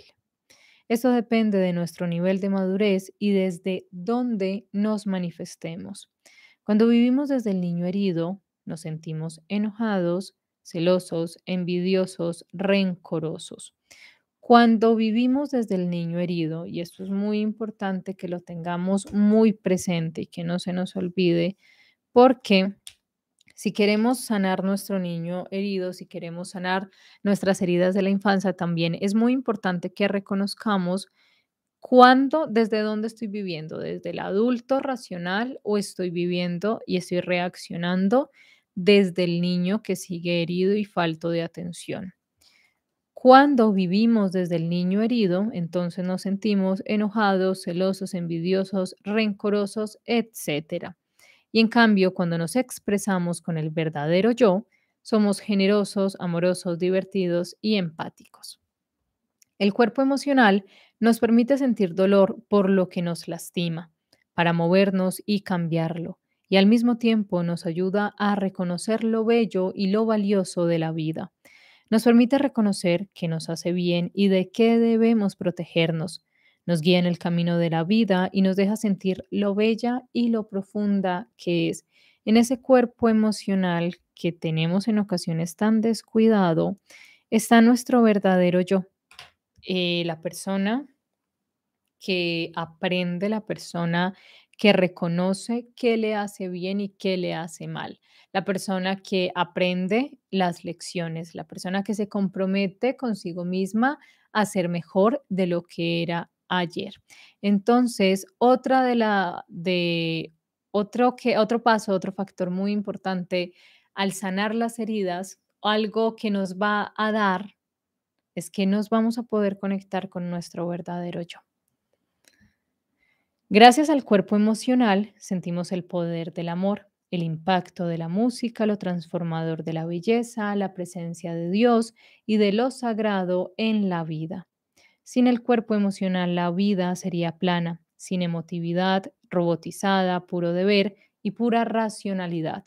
Esto depende de nuestro nivel de madurez y desde dónde nos manifestemos. Cuando vivimos desde el niño herido, nos sentimos enojados, celosos, envidiosos, rencorosos. Cuando vivimos desde el niño herido, y esto es muy importante que lo tengamos muy presente y que no se nos olvide, porque si queremos sanar nuestro niño herido, si queremos sanar nuestras heridas de la infancia, también es muy importante que reconozcamos ¿Cuándo, desde dónde estoy viviendo? ¿Desde el adulto racional o estoy viviendo y estoy reaccionando desde el niño que sigue herido y falto de atención? Cuando vivimos desde el niño herido, entonces nos sentimos enojados, celosos, envidiosos, rencorosos, etc. Y en cambio, cuando nos expresamos con el verdadero yo, somos generosos, amorosos, divertidos y empáticos. El cuerpo emocional nos permite sentir dolor por lo que nos lastima, para movernos y cambiarlo, y al mismo tiempo nos ayuda a reconocer lo bello y lo valioso de la vida. Nos permite reconocer que nos hace bien y de qué debemos protegernos. Nos guía en el camino de la vida y nos deja sentir lo bella y lo profunda que es en ese cuerpo emocional que tenemos en ocasiones tan descuidado, está nuestro verdadero yo, eh, la persona que aprende, la persona que reconoce qué le hace bien y qué le hace mal, la persona que aprende las lecciones, la persona que se compromete consigo misma a ser mejor de lo que era ayer. Entonces, otra de la de otro que otro paso, otro factor muy importante al sanar las heridas, algo que nos va a dar es que nos vamos a poder conectar con nuestro verdadero yo. Gracias al cuerpo emocional sentimos el poder del amor, el impacto de la música, lo transformador de la belleza, la presencia de Dios y de lo sagrado en la vida. Sin el cuerpo emocional la vida sería plana, sin emotividad, robotizada, puro deber y pura racionalidad.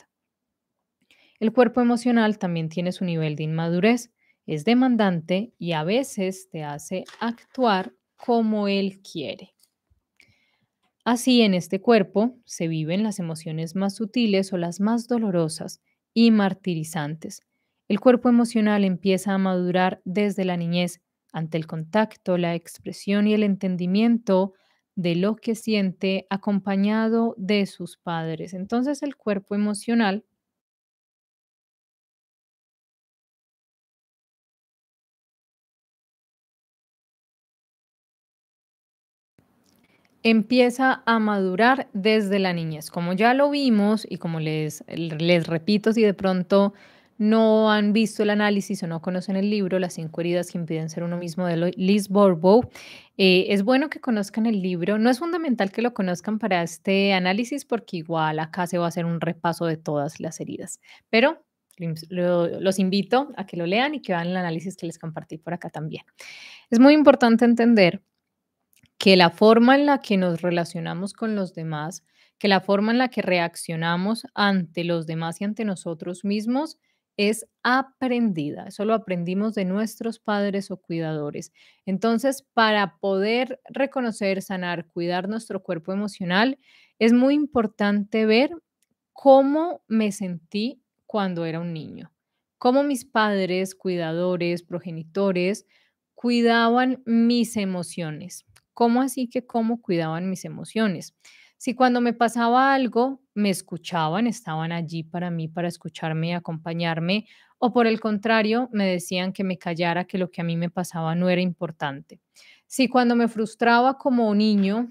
El cuerpo emocional también tiene su nivel de inmadurez, es demandante y a veces te hace actuar como él quiere. Así en este cuerpo se viven las emociones más sutiles o las más dolorosas y martirizantes. El cuerpo emocional empieza a madurar desde la niñez ante el contacto, la expresión y el entendimiento de lo que siente acompañado de sus padres. Entonces el cuerpo emocional empieza a madurar desde la niñez. Como ya lo vimos y como les, les repito, si de pronto no han visto el análisis o no conocen el libro, Las cinco heridas que impiden ser uno mismo de Liz Borbo, eh, es bueno que conozcan el libro. No es fundamental que lo conozcan para este análisis porque igual acá se va a hacer un repaso de todas las heridas, pero los invito a que lo lean y que vean el análisis que les compartí por acá también. Es muy importante entender que la forma en la que nos relacionamos con los demás, que la forma en la que reaccionamos ante los demás y ante nosotros mismos es aprendida. Eso lo aprendimos de nuestros padres o cuidadores. Entonces, para poder reconocer, sanar, cuidar nuestro cuerpo emocional, es muy importante ver cómo me sentí cuando era un niño, cómo mis padres, cuidadores, progenitores cuidaban mis emociones. ¿Cómo así que cómo cuidaban mis emociones? Si cuando me pasaba algo, me escuchaban, estaban allí para mí, para escucharme y acompañarme, o por el contrario, me decían que me callara, que lo que a mí me pasaba no era importante. Si cuando me frustraba como niño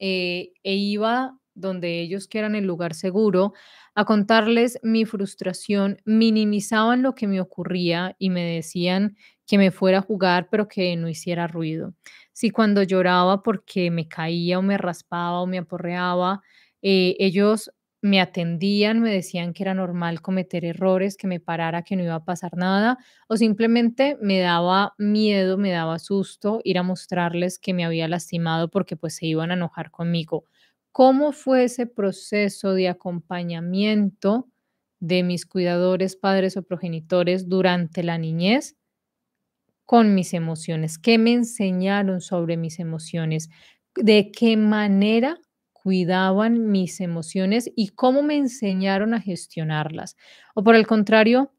eh, e iba donde ellos que el lugar seguro, a contarles mi frustración, minimizaban lo que me ocurría y me decían que me fuera a jugar pero que no hiciera ruido. Si cuando lloraba porque me caía o me raspaba o me aporreaba, eh, ellos me atendían, me decían que era normal cometer errores, que me parara, que no iba a pasar nada, o simplemente me daba miedo, me daba susto ir a mostrarles que me había lastimado porque pues se iban a enojar conmigo. ¿Cómo fue ese proceso de acompañamiento de mis cuidadores, padres o progenitores durante la niñez con mis emociones, qué me enseñaron sobre mis emociones, de qué manera cuidaban mis emociones y cómo me enseñaron a gestionarlas. O por el contrario,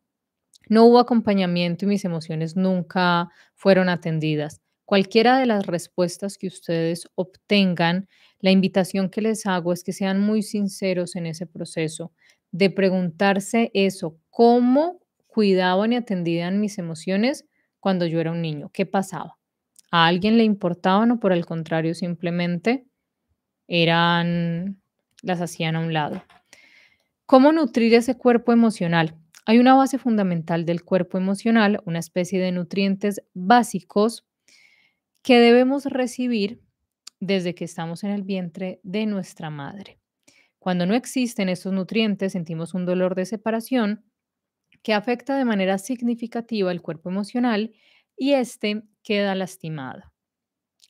no hubo acompañamiento y mis emociones nunca fueron atendidas. Cualquiera de las respuestas que ustedes obtengan, la invitación que les hago es que sean muy sinceros en ese proceso de preguntarse eso, cómo cuidaban y atendían mis emociones cuando yo era un niño? ¿Qué pasaba? ¿A alguien le importaban o por el contrario simplemente eran las hacían a un lado? ¿Cómo nutrir ese cuerpo emocional? Hay una base fundamental del cuerpo emocional, una especie de nutrientes básicos que debemos recibir desde que estamos en el vientre de nuestra madre. Cuando no existen estos nutrientes, sentimos un dolor de separación que afecta de manera significativa el cuerpo emocional y este queda lastimado.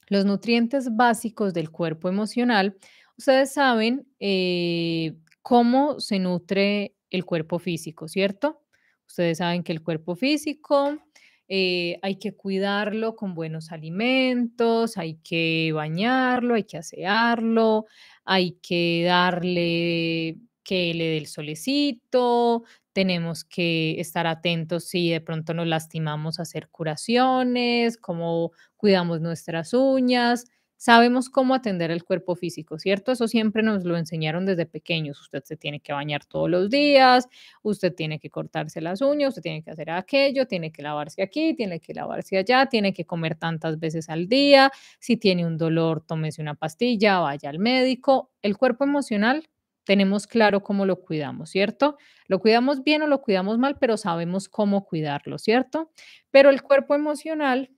Los nutrientes básicos del cuerpo emocional, ustedes saben eh, cómo se nutre el cuerpo físico, ¿cierto? Ustedes saben que el cuerpo físico eh, hay que cuidarlo con buenos alimentos, hay que bañarlo, hay que asearlo, hay que darle que le dé el solecito, tenemos que estar atentos si de pronto nos lastimamos a hacer curaciones, cómo cuidamos nuestras uñas. Sabemos cómo atender el cuerpo físico, ¿cierto? Eso siempre nos lo enseñaron desde pequeños. Usted se tiene que bañar todos los días, usted tiene que cortarse las uñas, usted tiene que hacer aquello, tiene que lavarse aquí, tiene que lavarse allá, tiene que comer tantas veces al día. Si tiene un dolor, tómese una pastilla, vaya al médico. El cuerpo emocional tenemos claro cómo lo cuidamos, ¿cierto? Lo cuidamos bien o lo cuidamos mal, pero sabemos cómo cuidarlo, ¿cierto? Pero el cuerpo emocional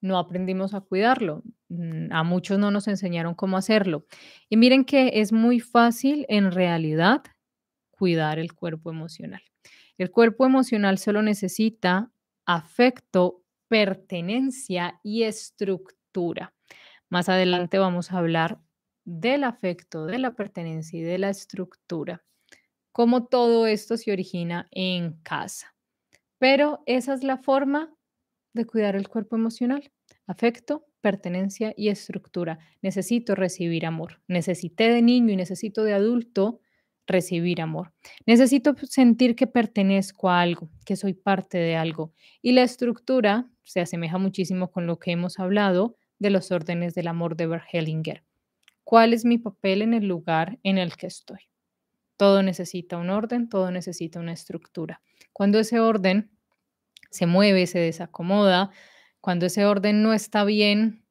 no aprendimos a cuidarlo. Mm, a muchos no nos enseñaron cómo hacerlo. Y miren que es muy fácil en realidad cuidar el cuerpo emocional. El cuerpo emocional solo necesita afecto, pertenencia y estructura. Más adelante vamos a hablar del afecto, de la pertenencia y de la estructura, como todo esto se origina en casa. Pero esa es la forma de cuidar el cuerpo emocional. Afecto, pertenencia y estructura. Necesito recibir amor. Necesité de niño y necesito de adulto recibir amor. Necesito sentir que pertenezco a algo, que soy parte de algo. Y la estructura se asemeja muchísimo con lo que hemos hablado de los órdenes del amor de Bergelinger cuál es mi papel en el lugar en el que estoy. Todo necesita un orden, todo necesita una estructura. Cuando ese orden se mueve, se desacomoda, cuando ese orden no está bien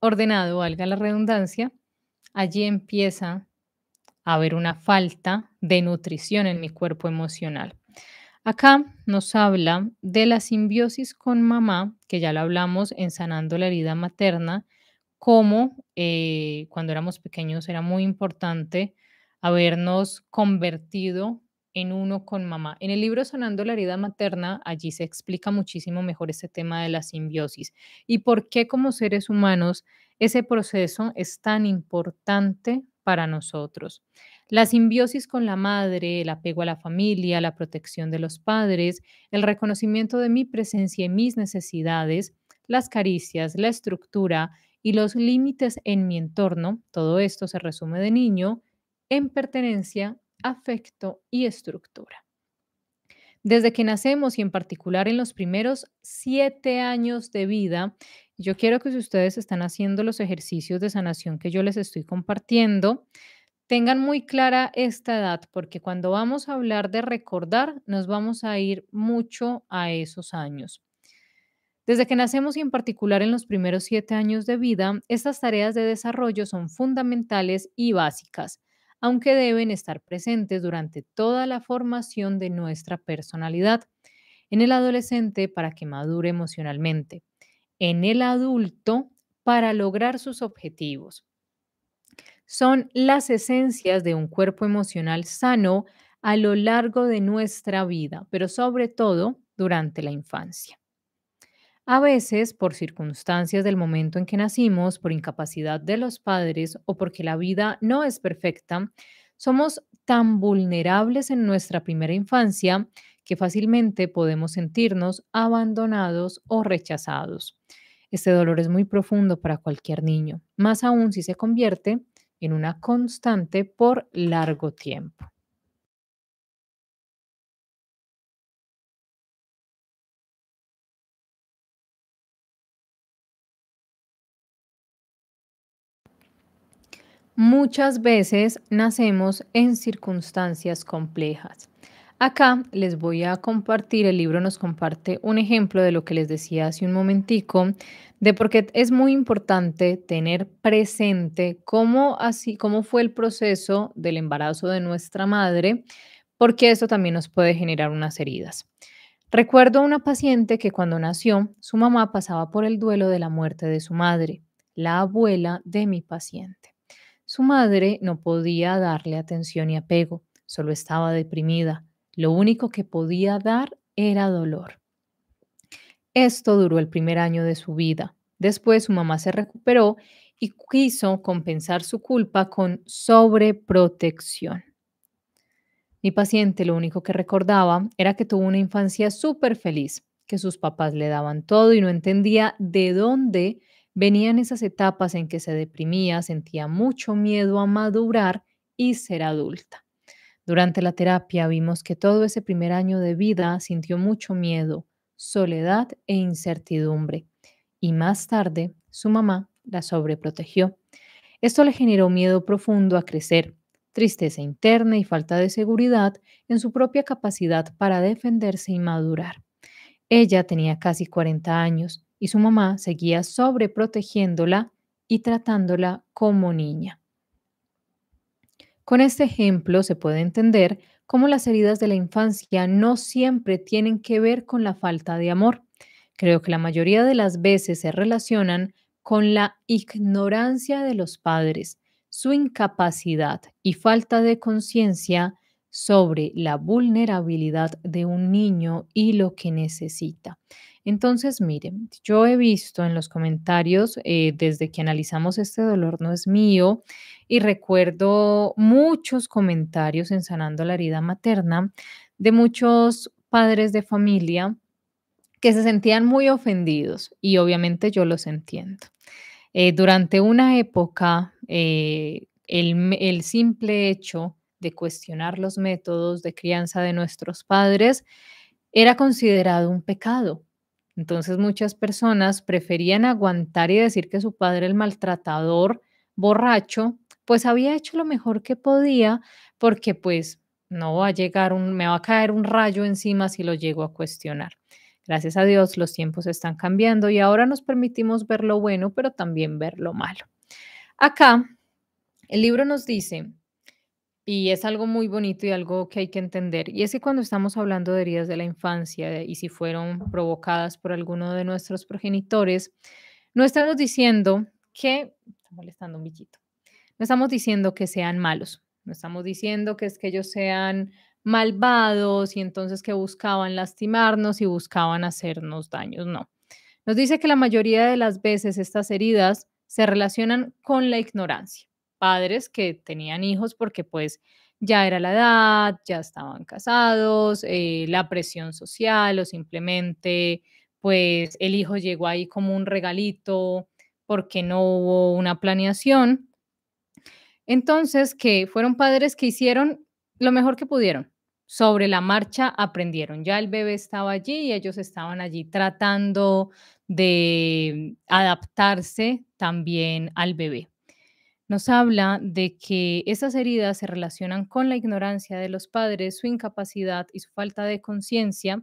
ordenado, valga la redundancia, allí empieza a haber una falta de nutrición en mi cuerpo emocional. Acá nos habla de la simbiosis con mamá, que ya lo hablamos en Sanando la herida materna, cómo eh, cuando éramos pequeños era muy importante habernos convertido en uno con mamá. En el libro Sonando la herida materna, allí se explica muchísimo mejor este tema de la simbiosis y por qué como seres humanos ese proceso es tan importante para nosotros. La simbiosis con la madre, el apego a la familia, la protección de los padres, el reconocimiento de mi presencia y mis necesidades, las caricias, la estructura, y los límites en mi entorno, todo esto se resume de niño, en pertenencia, afecto y estructura. Desde que nacemos y en particular en los primeros siete años de vida, yo quiero que si ustedes están haciendo los ejercicios de sanación que yo les estoy compartiendo, tengan muy clara esta edad, porque cuando vamos a hablar de recordar, nos vamos a ir mucho a esos años. Desde que nacemos y en particular en los primeros siete años de vida, estas tareas de desarrollo son fundamentales y básicas, aunque deben estar presentes durante toda la formación de nuestra personalidad, en el adolescente para que madure emocionalmente, en el adulto para lograr sus objetivos. Son las esencias de un cuerpo emocional sano a lo largo de nuestra vida, pero sobre todo durante la infancia. A veces, por circunstancias del momento en que nacimos, por incapacidad de los padres o porque la vida no es perfecta, somos tan vulnerables en nuestra primera infancia que fácilmente podemos sentirnos abandonados o rechazados. Este dolor es muy profundo para cualquier niño, más aún si se convierte en una constante por largo tiempo. Muchas veces nacemos en circunstancias complejas. Acá les voy a compartir, el libro nos comparte un ejemplo de lo que les decía hace un momentico, de por qué es muy importante tener presente cómo, así, cómo fue el proceso del embarazo de nuestra madre, porque eso también nos puede generar unas heridas. Recuerdo a una paciente que cuando nació, su mamá pasaba por el duelo de la muerte de su madre, la abuela de mi paciente. Su madre no podía darle atención y apego, solo estaba deprimida. Lo único que podía dar era dolor. Esto duró el primer año de su vida. Después su mamá se recuperó y quiso compensar su culpa con sobreprotección. Mi paciente lo único que recordaba era que tuvo una infancia súper feliz, que sus papás le daban todo y no entendía de dónde Venían esas etapas en que se deprimía, sentía mucho miedo a madurar y ser adulta. Durante la terapia vimos que todo ese primer año de vida sintió mucho miedo, soledad e incertidumbre. Y más tarde, su mamá la sobreprotegió. Esto le generó miedo profundo a crecer, tristeza interna y falta de seguridad en su propia capacidad para defenderse y madurar. Ella tenía casi 40 años y su mamá seguía sobreprotegiéndola y tratándola como niña. Con este ejemplo se puede entender cómo las heridas de la infancia no siempre tienen que ver con la falta de amor. Creo que la mayoría de las veces se relacionan con la ignorancia de los padres, su incapacidad y falta de conciencia sobre la vulnerabilidad de un niño y lo que necesita. Entonces, miren, yo he visto en los comentarios eh, desde que analizamos este dolor no es mío y recuerdo muchos comentarios en Sanando la herida materna de muchos padres de familia que se sentían muy ofendidos y obviamente yo los entiendo. Eh, durante una época, eh, el simple hecho de cuestionar los métodos de crianza de nuestros padres era considerado un pecado entonces muchas personas preferían aguantar y decir que su padre, el maltratador, borracho, pues había hecho lo mejor que podía porque pues no va a llegar un, me va a caer un rayo encima si lo llego a cuestionar. Gracias a Dios los tiempos están cambiando y ahora nos permitimos ver lo bueno, pero también ver lo malo. Acá el libro nos dice, y es algo muy bonito y algo que hay que entender. Y es que cuando estamos hablando de heridas de la infancia y si fueron provocadas por alguno de nuestros progenitores, no estamos diciendo que, está molestando un bichito, no estamos diciendo que sean malos, no estamos diciendo que es que ellos sean malvados y entonces que buscaban lastimarnos y buscaban hacernos daños, no. Nos dice que la mayoría de las veces estas heridas se relacionan con la ignorancia padres que tenían hijos porque pues ya era la edad, ya estaban casados, eh, la presión social o simplemente pues el hijo llegó ahí como un regalito porque no hubo una planeación. Entonces, que fueron padres que hicieron lo mejor que pudieron. Sobre la marcha aprendieron. Ya el bebé estaba allí y ellos estaban allí tratando de adaptarse también al bebé nos habla de que esas heridas se relacionan con la ignorancia de los padres, su incapacidad y su falta de conciencia.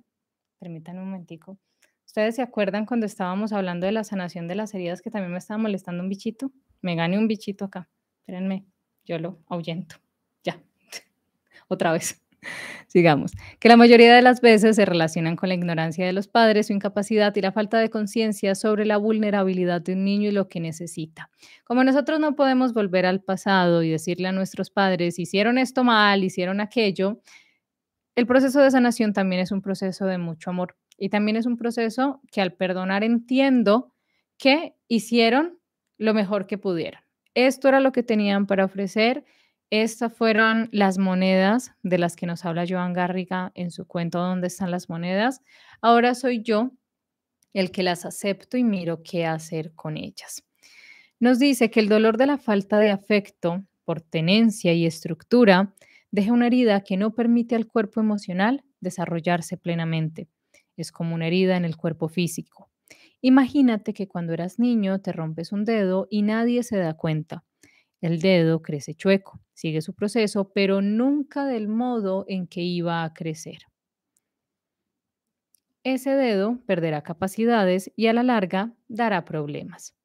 Permítanme un momentico. ¿Ustedes se acuerdan cuando estábamos hablando de la sanación de las heridas que también me estaba molestando un bichito? Me gane un bichito acá. Espérenme, yo lo ahuyento. Ya, otra vez. Sigamos. Que la mayoría de las veces se relacionan con la ignorancia de los padres, su incapacidad y la falta de conciencia sobre la vulnerabilidad de un niño y lo que necesita. Como nosotros no podemos volver al pasado y decirle a nuestros padres, hicieron esto mal, hicieron aquello, el proceso de sanación también es un proceso de mucho amor y también es un proceso que al perdonar entiendo que hicieron lo mejor que pudieron. Esto era lo que tenían para ofrecer estas fueron las monedas de las que nos habla Joan Garriga en su cuento ¿Dónde están las monedas? Ahora soy yo el que las acepto y miro qué hacer con ellas. Nos dice que el dolor de la falta de afecto por tenencia y estructura deja una herida que no permite al cuerpo emocional desarrollarse plenamente. Es como una herida en el cuerpo físico. Imagínate que cuando eras niño te rompes un dedo y nadie se da cuenta. El dedo crece chueco, sigue su proceso, pero nunca del modo en que iba a crecer. Ese dedo perderá capacidades y a la larga dará problemas.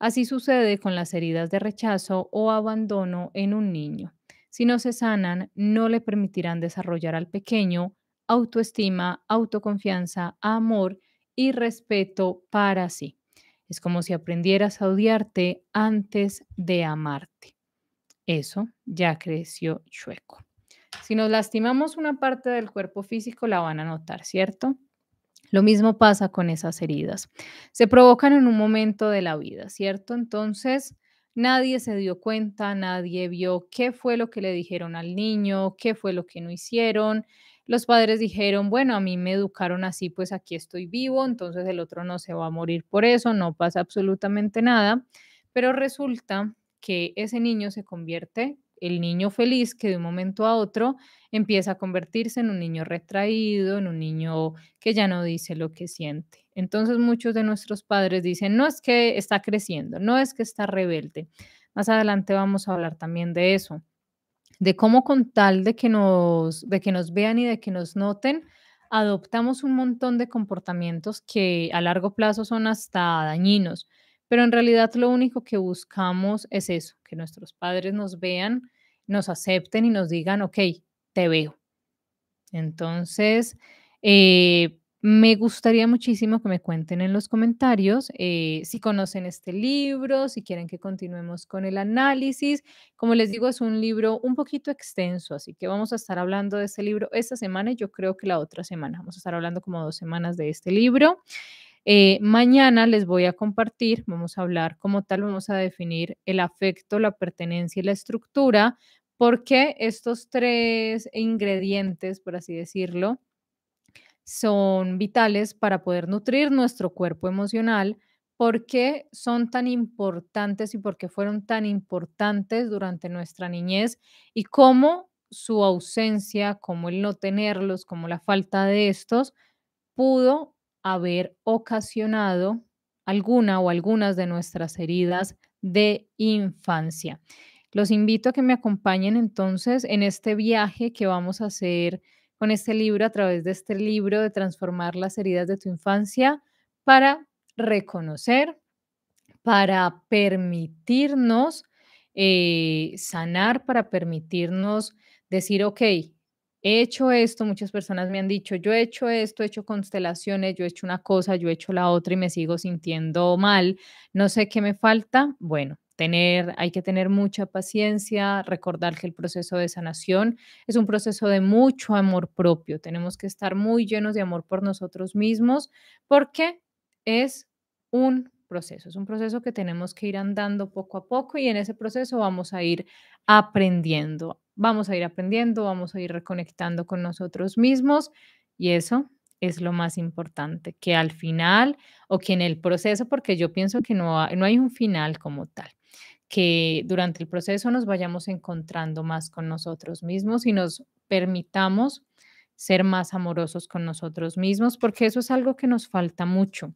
Así sucede con las heridas de rechazo o abandono en un niño. Si no se sanan, no le permitirán desarrollar al pequeño autoestima, autoconfianza, amor y respeto para sí. Es como si aprendieras a odiarte antes de amarte. Eso ya creció chueco. Si nos lastimamos una parte del cuerpo físico, la van a notar, ¿cierto? Lo mismo pasa con esas heridas. Se provocan en un momento de la vida, ¿cierto? Entonces, nadie se dio cuenta, nadie vio qué fue lo que le dijeron al niño, qué fue lo que no hicieron, los padres dijeron, bueno, a mí me educaron así, pues aquí estoy vivo, entonces el otro no se va a morir por eso, no pasa absolutamente nada. Pero resulta que ese niño se convierte, el niño feliz que de un momento a otro empieza a convertirse en un niño retraído, en un niño que ya no dice lo que siente. Entonces muchos de nuestros padres dicen, no es que está creciendo, no es que está rebelde. Más adelante vamos a hablar también de eso de cómo con tal de que nos, de que nos vean y de que nos noten, adoptamos un montón de comportamientos que a largo plazo son hasta dañinos, pero en realidad lo único que buscamos es eso, que nuestros padres nos vean, nos acepten y nos digan, ok, te veo. Entonces, eh, me gustaría muchísimo que me cuenten en los comentarios eh, si conocen este libro, si quieren que continuemos con el análisis. Como les digo, es un libro un poquito extenso, así que vamos a estar hablando de este libro esta semana y yo creo que la otra semana. Vamos a estar hablando como dos semanas de este libro. Eh, mañana les voy a compartir, vamos a hablar como tal, vamos a definir el afecto, la pertenencia y la estructura, porque estos tres ingredientes, por así decirlo, son vitales para poder nutrir nuestro cuerpo emocional. ¿Por qué son tan importantes y por qué fueron tan importantes durante nuestra niñez? Y cómo su ausencia, cómo el no tenerlos, cómo la falta de estos pudo haber ocasionado alguna o algunas de nuestras heridas de infancia. Los invito a que me acompañen entonces en este viaje que vamos a hacer con este libro, a través de este libro de transformar las heridas de tu infancia para reconocer, para permitirnos eh, sanar, para permitirnos decir, ok, he hecho esto, muchas personas me han dicho, yo he hecho esto, he hecho constelaciones, yo he hecho una cosa, yo he hecho la otra y me sigo sintiendo mal, no sé qué me falta. Bueno, hay que tener mucha paciencia, recordar que el proceso de sanación es un proceso de mucho amor propio. Tenemos que estar muy llenos de amor por nosotros mismos porque es un proceso, es un proceso que tenemos que ir andando poco a poco y en ese proceso vamos a ir aprendiendo, vamos a ir aprendiendo, vamos a ir reconectando con nosotros mismos y eso es lo más importante, que al final o que en el proceso, porque yo pienso que no, no hay un final como tal, que durante el proceso nos vayamos encontrando más con nosotros mismos y nos permitamos ser más amorosos con nosotros mismos, porque eso es algo que nos falta mucho.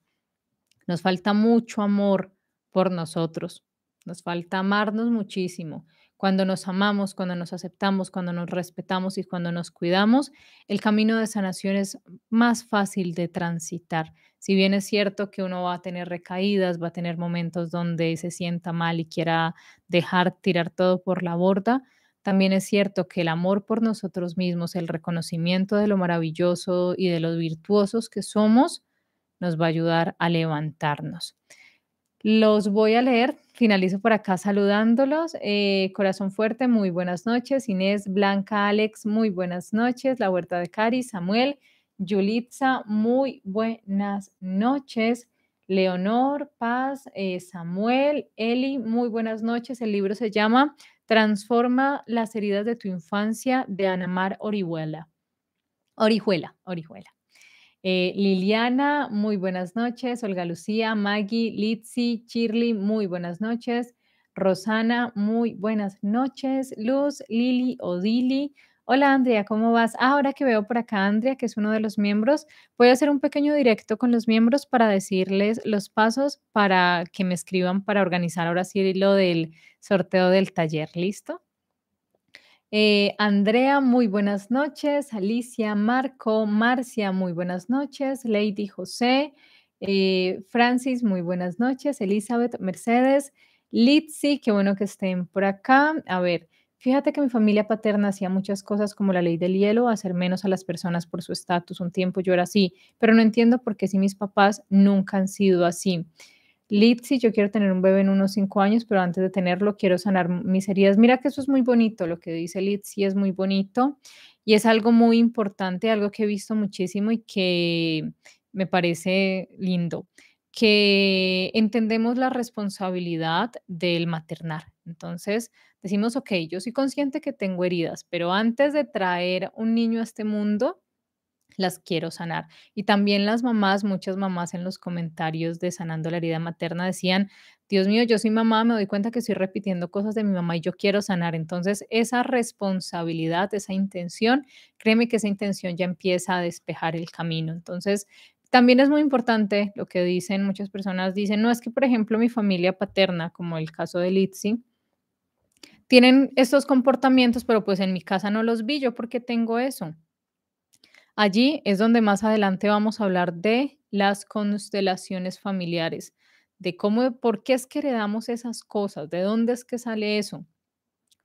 Nos falta mucho amor por nosotros, nos falta amarnos muchísimo. Cuando nos amamos, cuando nos aceptamos, cuando nos respetamos y cuando nos cuidamos, el camino de sanación es más fácil de transitar. Si bien es cierto que uno va a tener recaídas, va a tener momentos donde se sienta mal y quiera dejar tirar todo por la borda, también es cierto que el amor por nosotros mismos, el reconocimiento de lo maravilloso y de los virtuosos que somos, nos va a ayudar a levantarnos. Los voy a leer finalizo por acá saludándolos. Eh, corazón fuerte, muy buenas noches. Inés, Blanca, Alex, muy buenas noches. La Huerta de Cari, Samuel, Yulitza, muy buenas noches. Leonor, Paz, eh, Samuel, Eli, muy buenas noches. El libro se llama Transforma las heridas de tu infancia de Anamar Orihuela. Orihuela, Orihuela. Eh, Liliana, muy buenas noches. Olga Lucía, Maggie, Litsi, Shirley, muy buenas noches. Rosana, muy buenas noches. Luz, Lili, Odili. Hola Andrea, ¿cómo vas? Ah, ahora que veo por acá a Andrea, que es uno de los miembros, voy a hacer un pequeño directo con los miembros para decirles los pasos para que me escriban para organizar ahora sí lo del sorteo del taller, ¿listo? Eh, Andrea, muy buenas noches. Alicia, Marco, Marcia, muy buenas noches. Lady José, eh, Francis, muy buenas noches. Elizabeth, Mercedes, Litsi, qué bueno que estén por acá. A ver, fíjate que mi familia paterna hacía muchas cosas como la ley del hielo, hacer menos a las personas por su estatus. Un tiempo yo era así, pero no entiendo por qué si mis papás nunca han sido así. Lipsy, yo quiero tener un bebé en unos cinco años, pero antes de tenerlo quiero sanar mis heridas. Mira que eso es muy bonito, lo que dice Lipsy es muy bonito y es algo muy importante, algo que he visto muchísimo y que me parece lindo, que entendemos la responsabilidad del maternar. Entonces decimos, ok, yo soy consciente que tengo heridas, pero antes de traer un niño a este mundo, las quiero sanar. Y también las mamás, muchas mamás en los comentarios de Sanando la herida materna decían, Dios mío, yo soy mamá, me doy cuenta que estoy repitiendo cosas de mi mamá y yo quiero sanar. Entonces, esa responsabilidad, esa intención, créeme que esa intención ya empieza a despejar el camino. Entonces, también es muy importante lo que dicen muchas personas, dicen, no es que, por ejemplo, mi familia paterna, como el caso de Litsi, tienen estos comportamientos, pero pues en mi casa no los vi, yo porque tengo eso Allí es donde más adelante vamos a hablar de las constelaciones familiares, de cómo, e, por qué es que heredamos esas cosas, de dónde es que sale eso,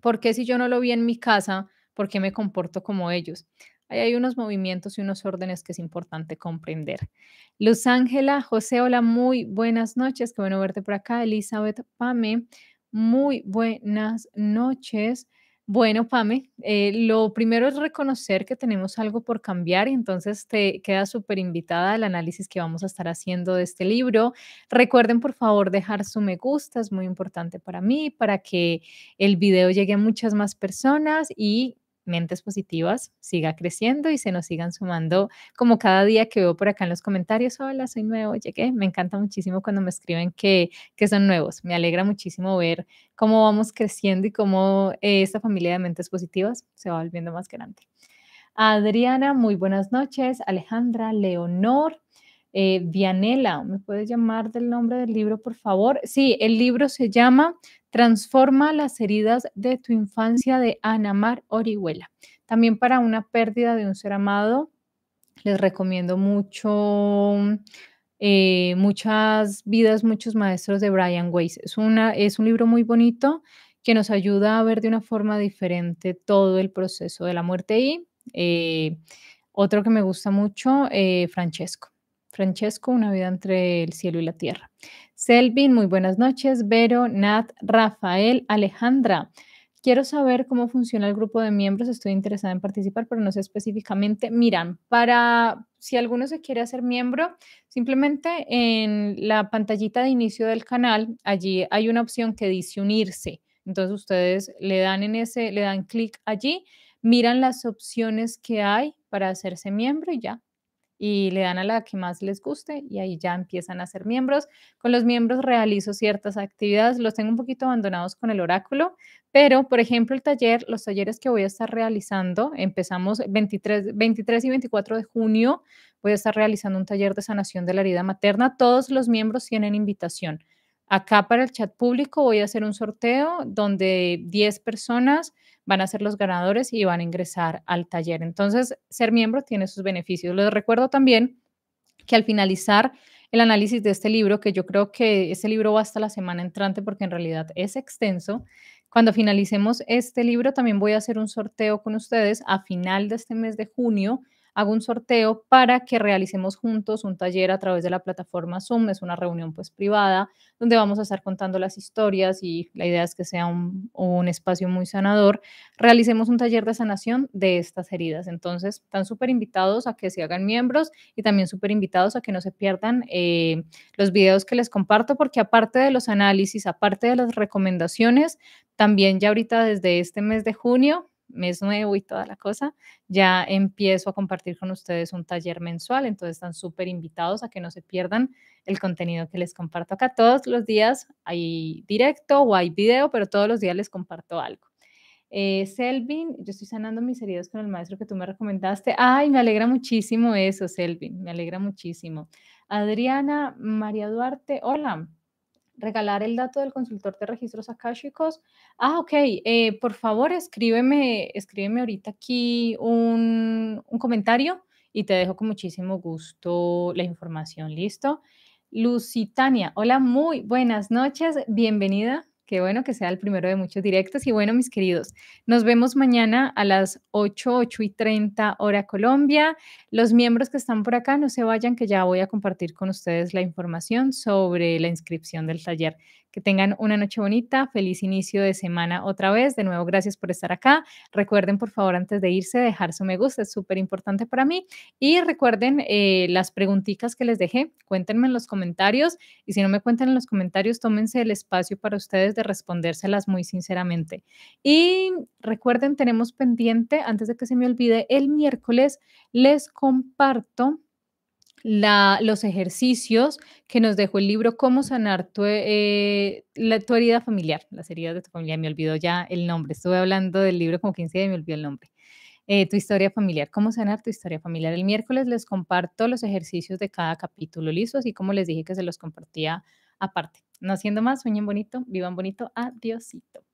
por qué si yo no lo vi en mi casa, por qué me comporto como ellos. Ahí hay unos movimientos y unos órdenes que es importante comprender. Luz Ángela, José, hola, muy buenas noches, qué bueno verte por acá. Elizabeth Pame, muy buenas noches. Bueno, Pame, eh, lo primero es reconocer que tenemos algo por cambiar y entonces te queda súper invitada al análisis que vamos a estar haciendo de este libro. Recuerden, por favor, dejar su me gusta, es muy importante para mí, para que el video llegue a muchas más personas y mentes positivas siga creciendo y se nos sigan sumando como cada día que veo por acá en los comentarios, hola, soy nuevo, llegué, me encanta muchísimo cuando me escriben que, que son nuevos, me alegra muchísimo ver cómo vamos creciendo y cómo eh, esta familia de mentes positivas se va volviendo más grande. Adriana, muy buenas noches. Alejandra, Leonor, eh, Dianela, ¿me puedes llamar del nombre del libro, por favor? Sí, el libro se llama Transforma las heridas de tu infancia de Anamar Orihuela. También para una pérdida de un ser amado, les recomiendo mucho eh, Muchas vidas, muchos maestros de Brian Weiss. Es, una, es un libro muy bonito que nos ayuda a ver de una forma diferente todo el proceso de la muerte y eh, otro que me gusta mucho, Francesco. Francesco, Una vida entre el cielo y la tierra. Selvin, muy buenas noches. Vero, Nat, Rafael, Alejandra. Quiero saber cómo funciona el grupo de miembros. Estoy interesada en participar, pero no sé específicamente. Miran, para si alguno se quiere hacer miembro, simplemente en la pantallita de inicio del canal, allí hay una opción que dice unirse. Entonces ustedes le dan en ese, le dan clic allí, miran las opciones que hay para hacerse miembro y ya y le dan a la que más les guste y ahí ya empiezan a ser miembros. Con los miembros realizo ciertas actividades, los tengo un poquito abandonados con el oráculo, pero por ejemplo el taller, los talleres que voy a estar realizando, empezamos 23, 23 y 24 de junio, voy a estar realizando un taller de sanación de la herida materna. Todos los miembros tienen invitación. Acá para el chat público voy a hacer un sorteo donde 10 personas van a ser los ganadores y van a ingresar al taller. Entonces, ser miembro tiene sus beneficios. Les recuerdo también que al finalizar el análisis de este libro, que yo creo que este libro va hasta la semana entrante porque en realidad es extenso, cuando finalicemos este libro también voy a hacer un sorteo con ustedes a final de este mes de junio hago un sorteo para que realicemos juntos un taller a través de la plataforma Zoom. Es una reunión pues privada donde vamos a estar contando las historias y la idea es que sea un, espacio muy sanador. Realicemos un taller de sanación de estas heridas. Entonces, están súper invitados a que se hagan miembros y también súper invitados a que no se pierdan eh, los videos que les comparto porque aparte de los análisis, aparte de las recomendaciones, también ya ahorita desde este mes de junio mes nuevo y toda la cosa, ya empiezo a compartir con ustedes un taller mensual, entonces están súper invitados a que no se pierdan el contenido que les comparto acá. Todos los días hay directo o hay video, pero todos los días les comparto algo. Eh, Selvin, yo estoy sanando mis heridas con el maestro que tú me recomendaste. Ay, me alegra muchísimo eso, Selvin, me alegra muchísimo. Adriana María Duarte, hola, regalar el dato del consultor de registros akáshicos. Ah, ok, eh, por favor escríbeme, escríbeme ahorita aquí un, un, comentario y te dejo con muchísimo gusto la información, ¿listo? Lucitania, hola, muy buenas noches, bienvenida. Qué bueno que sea el primero de muchos directos. Y bueno, mis queridos, nos vemos mañana a las 8, 8 y 30 hora Colombia. Los miembros que están por acá, no se vayan, que ya voy a compartir con ustedes la información sobre la inscripción del taller. Que tengan una noche bonita, feliz inicio de semana otra vez. De nuevo, gracias por estar acá. Recuerden, por favor, antes de irse, dejar su me gusta, es súper importante para mí. Y recuerden eh, las preguntitas que les dejé, cuéntenme en los comentarios. Y si no me cuentan en los comentarios, tómense el espacio para ustedes de respondérselas muy sinceramente. Y recuerden, tenemos pendiente, antes de que se me olvide, el miércoles les comparto los ejercicios que nos dejó el libro Cómo sanar tu, eh, la, herida familiar, las heridas de tu familia. Me olvidó ya el nombre, estuve hablando del libro como 15 días y me olvidó el nombre. Eh, tu historia familiar, cómo sanar tu historia familiar. El miércoles les comparto los ejercicios de cada capítulo, listo, así como les dije que se los compartía aparte. No haciendo más, sueñen bonito, vivan bonito, adiósito.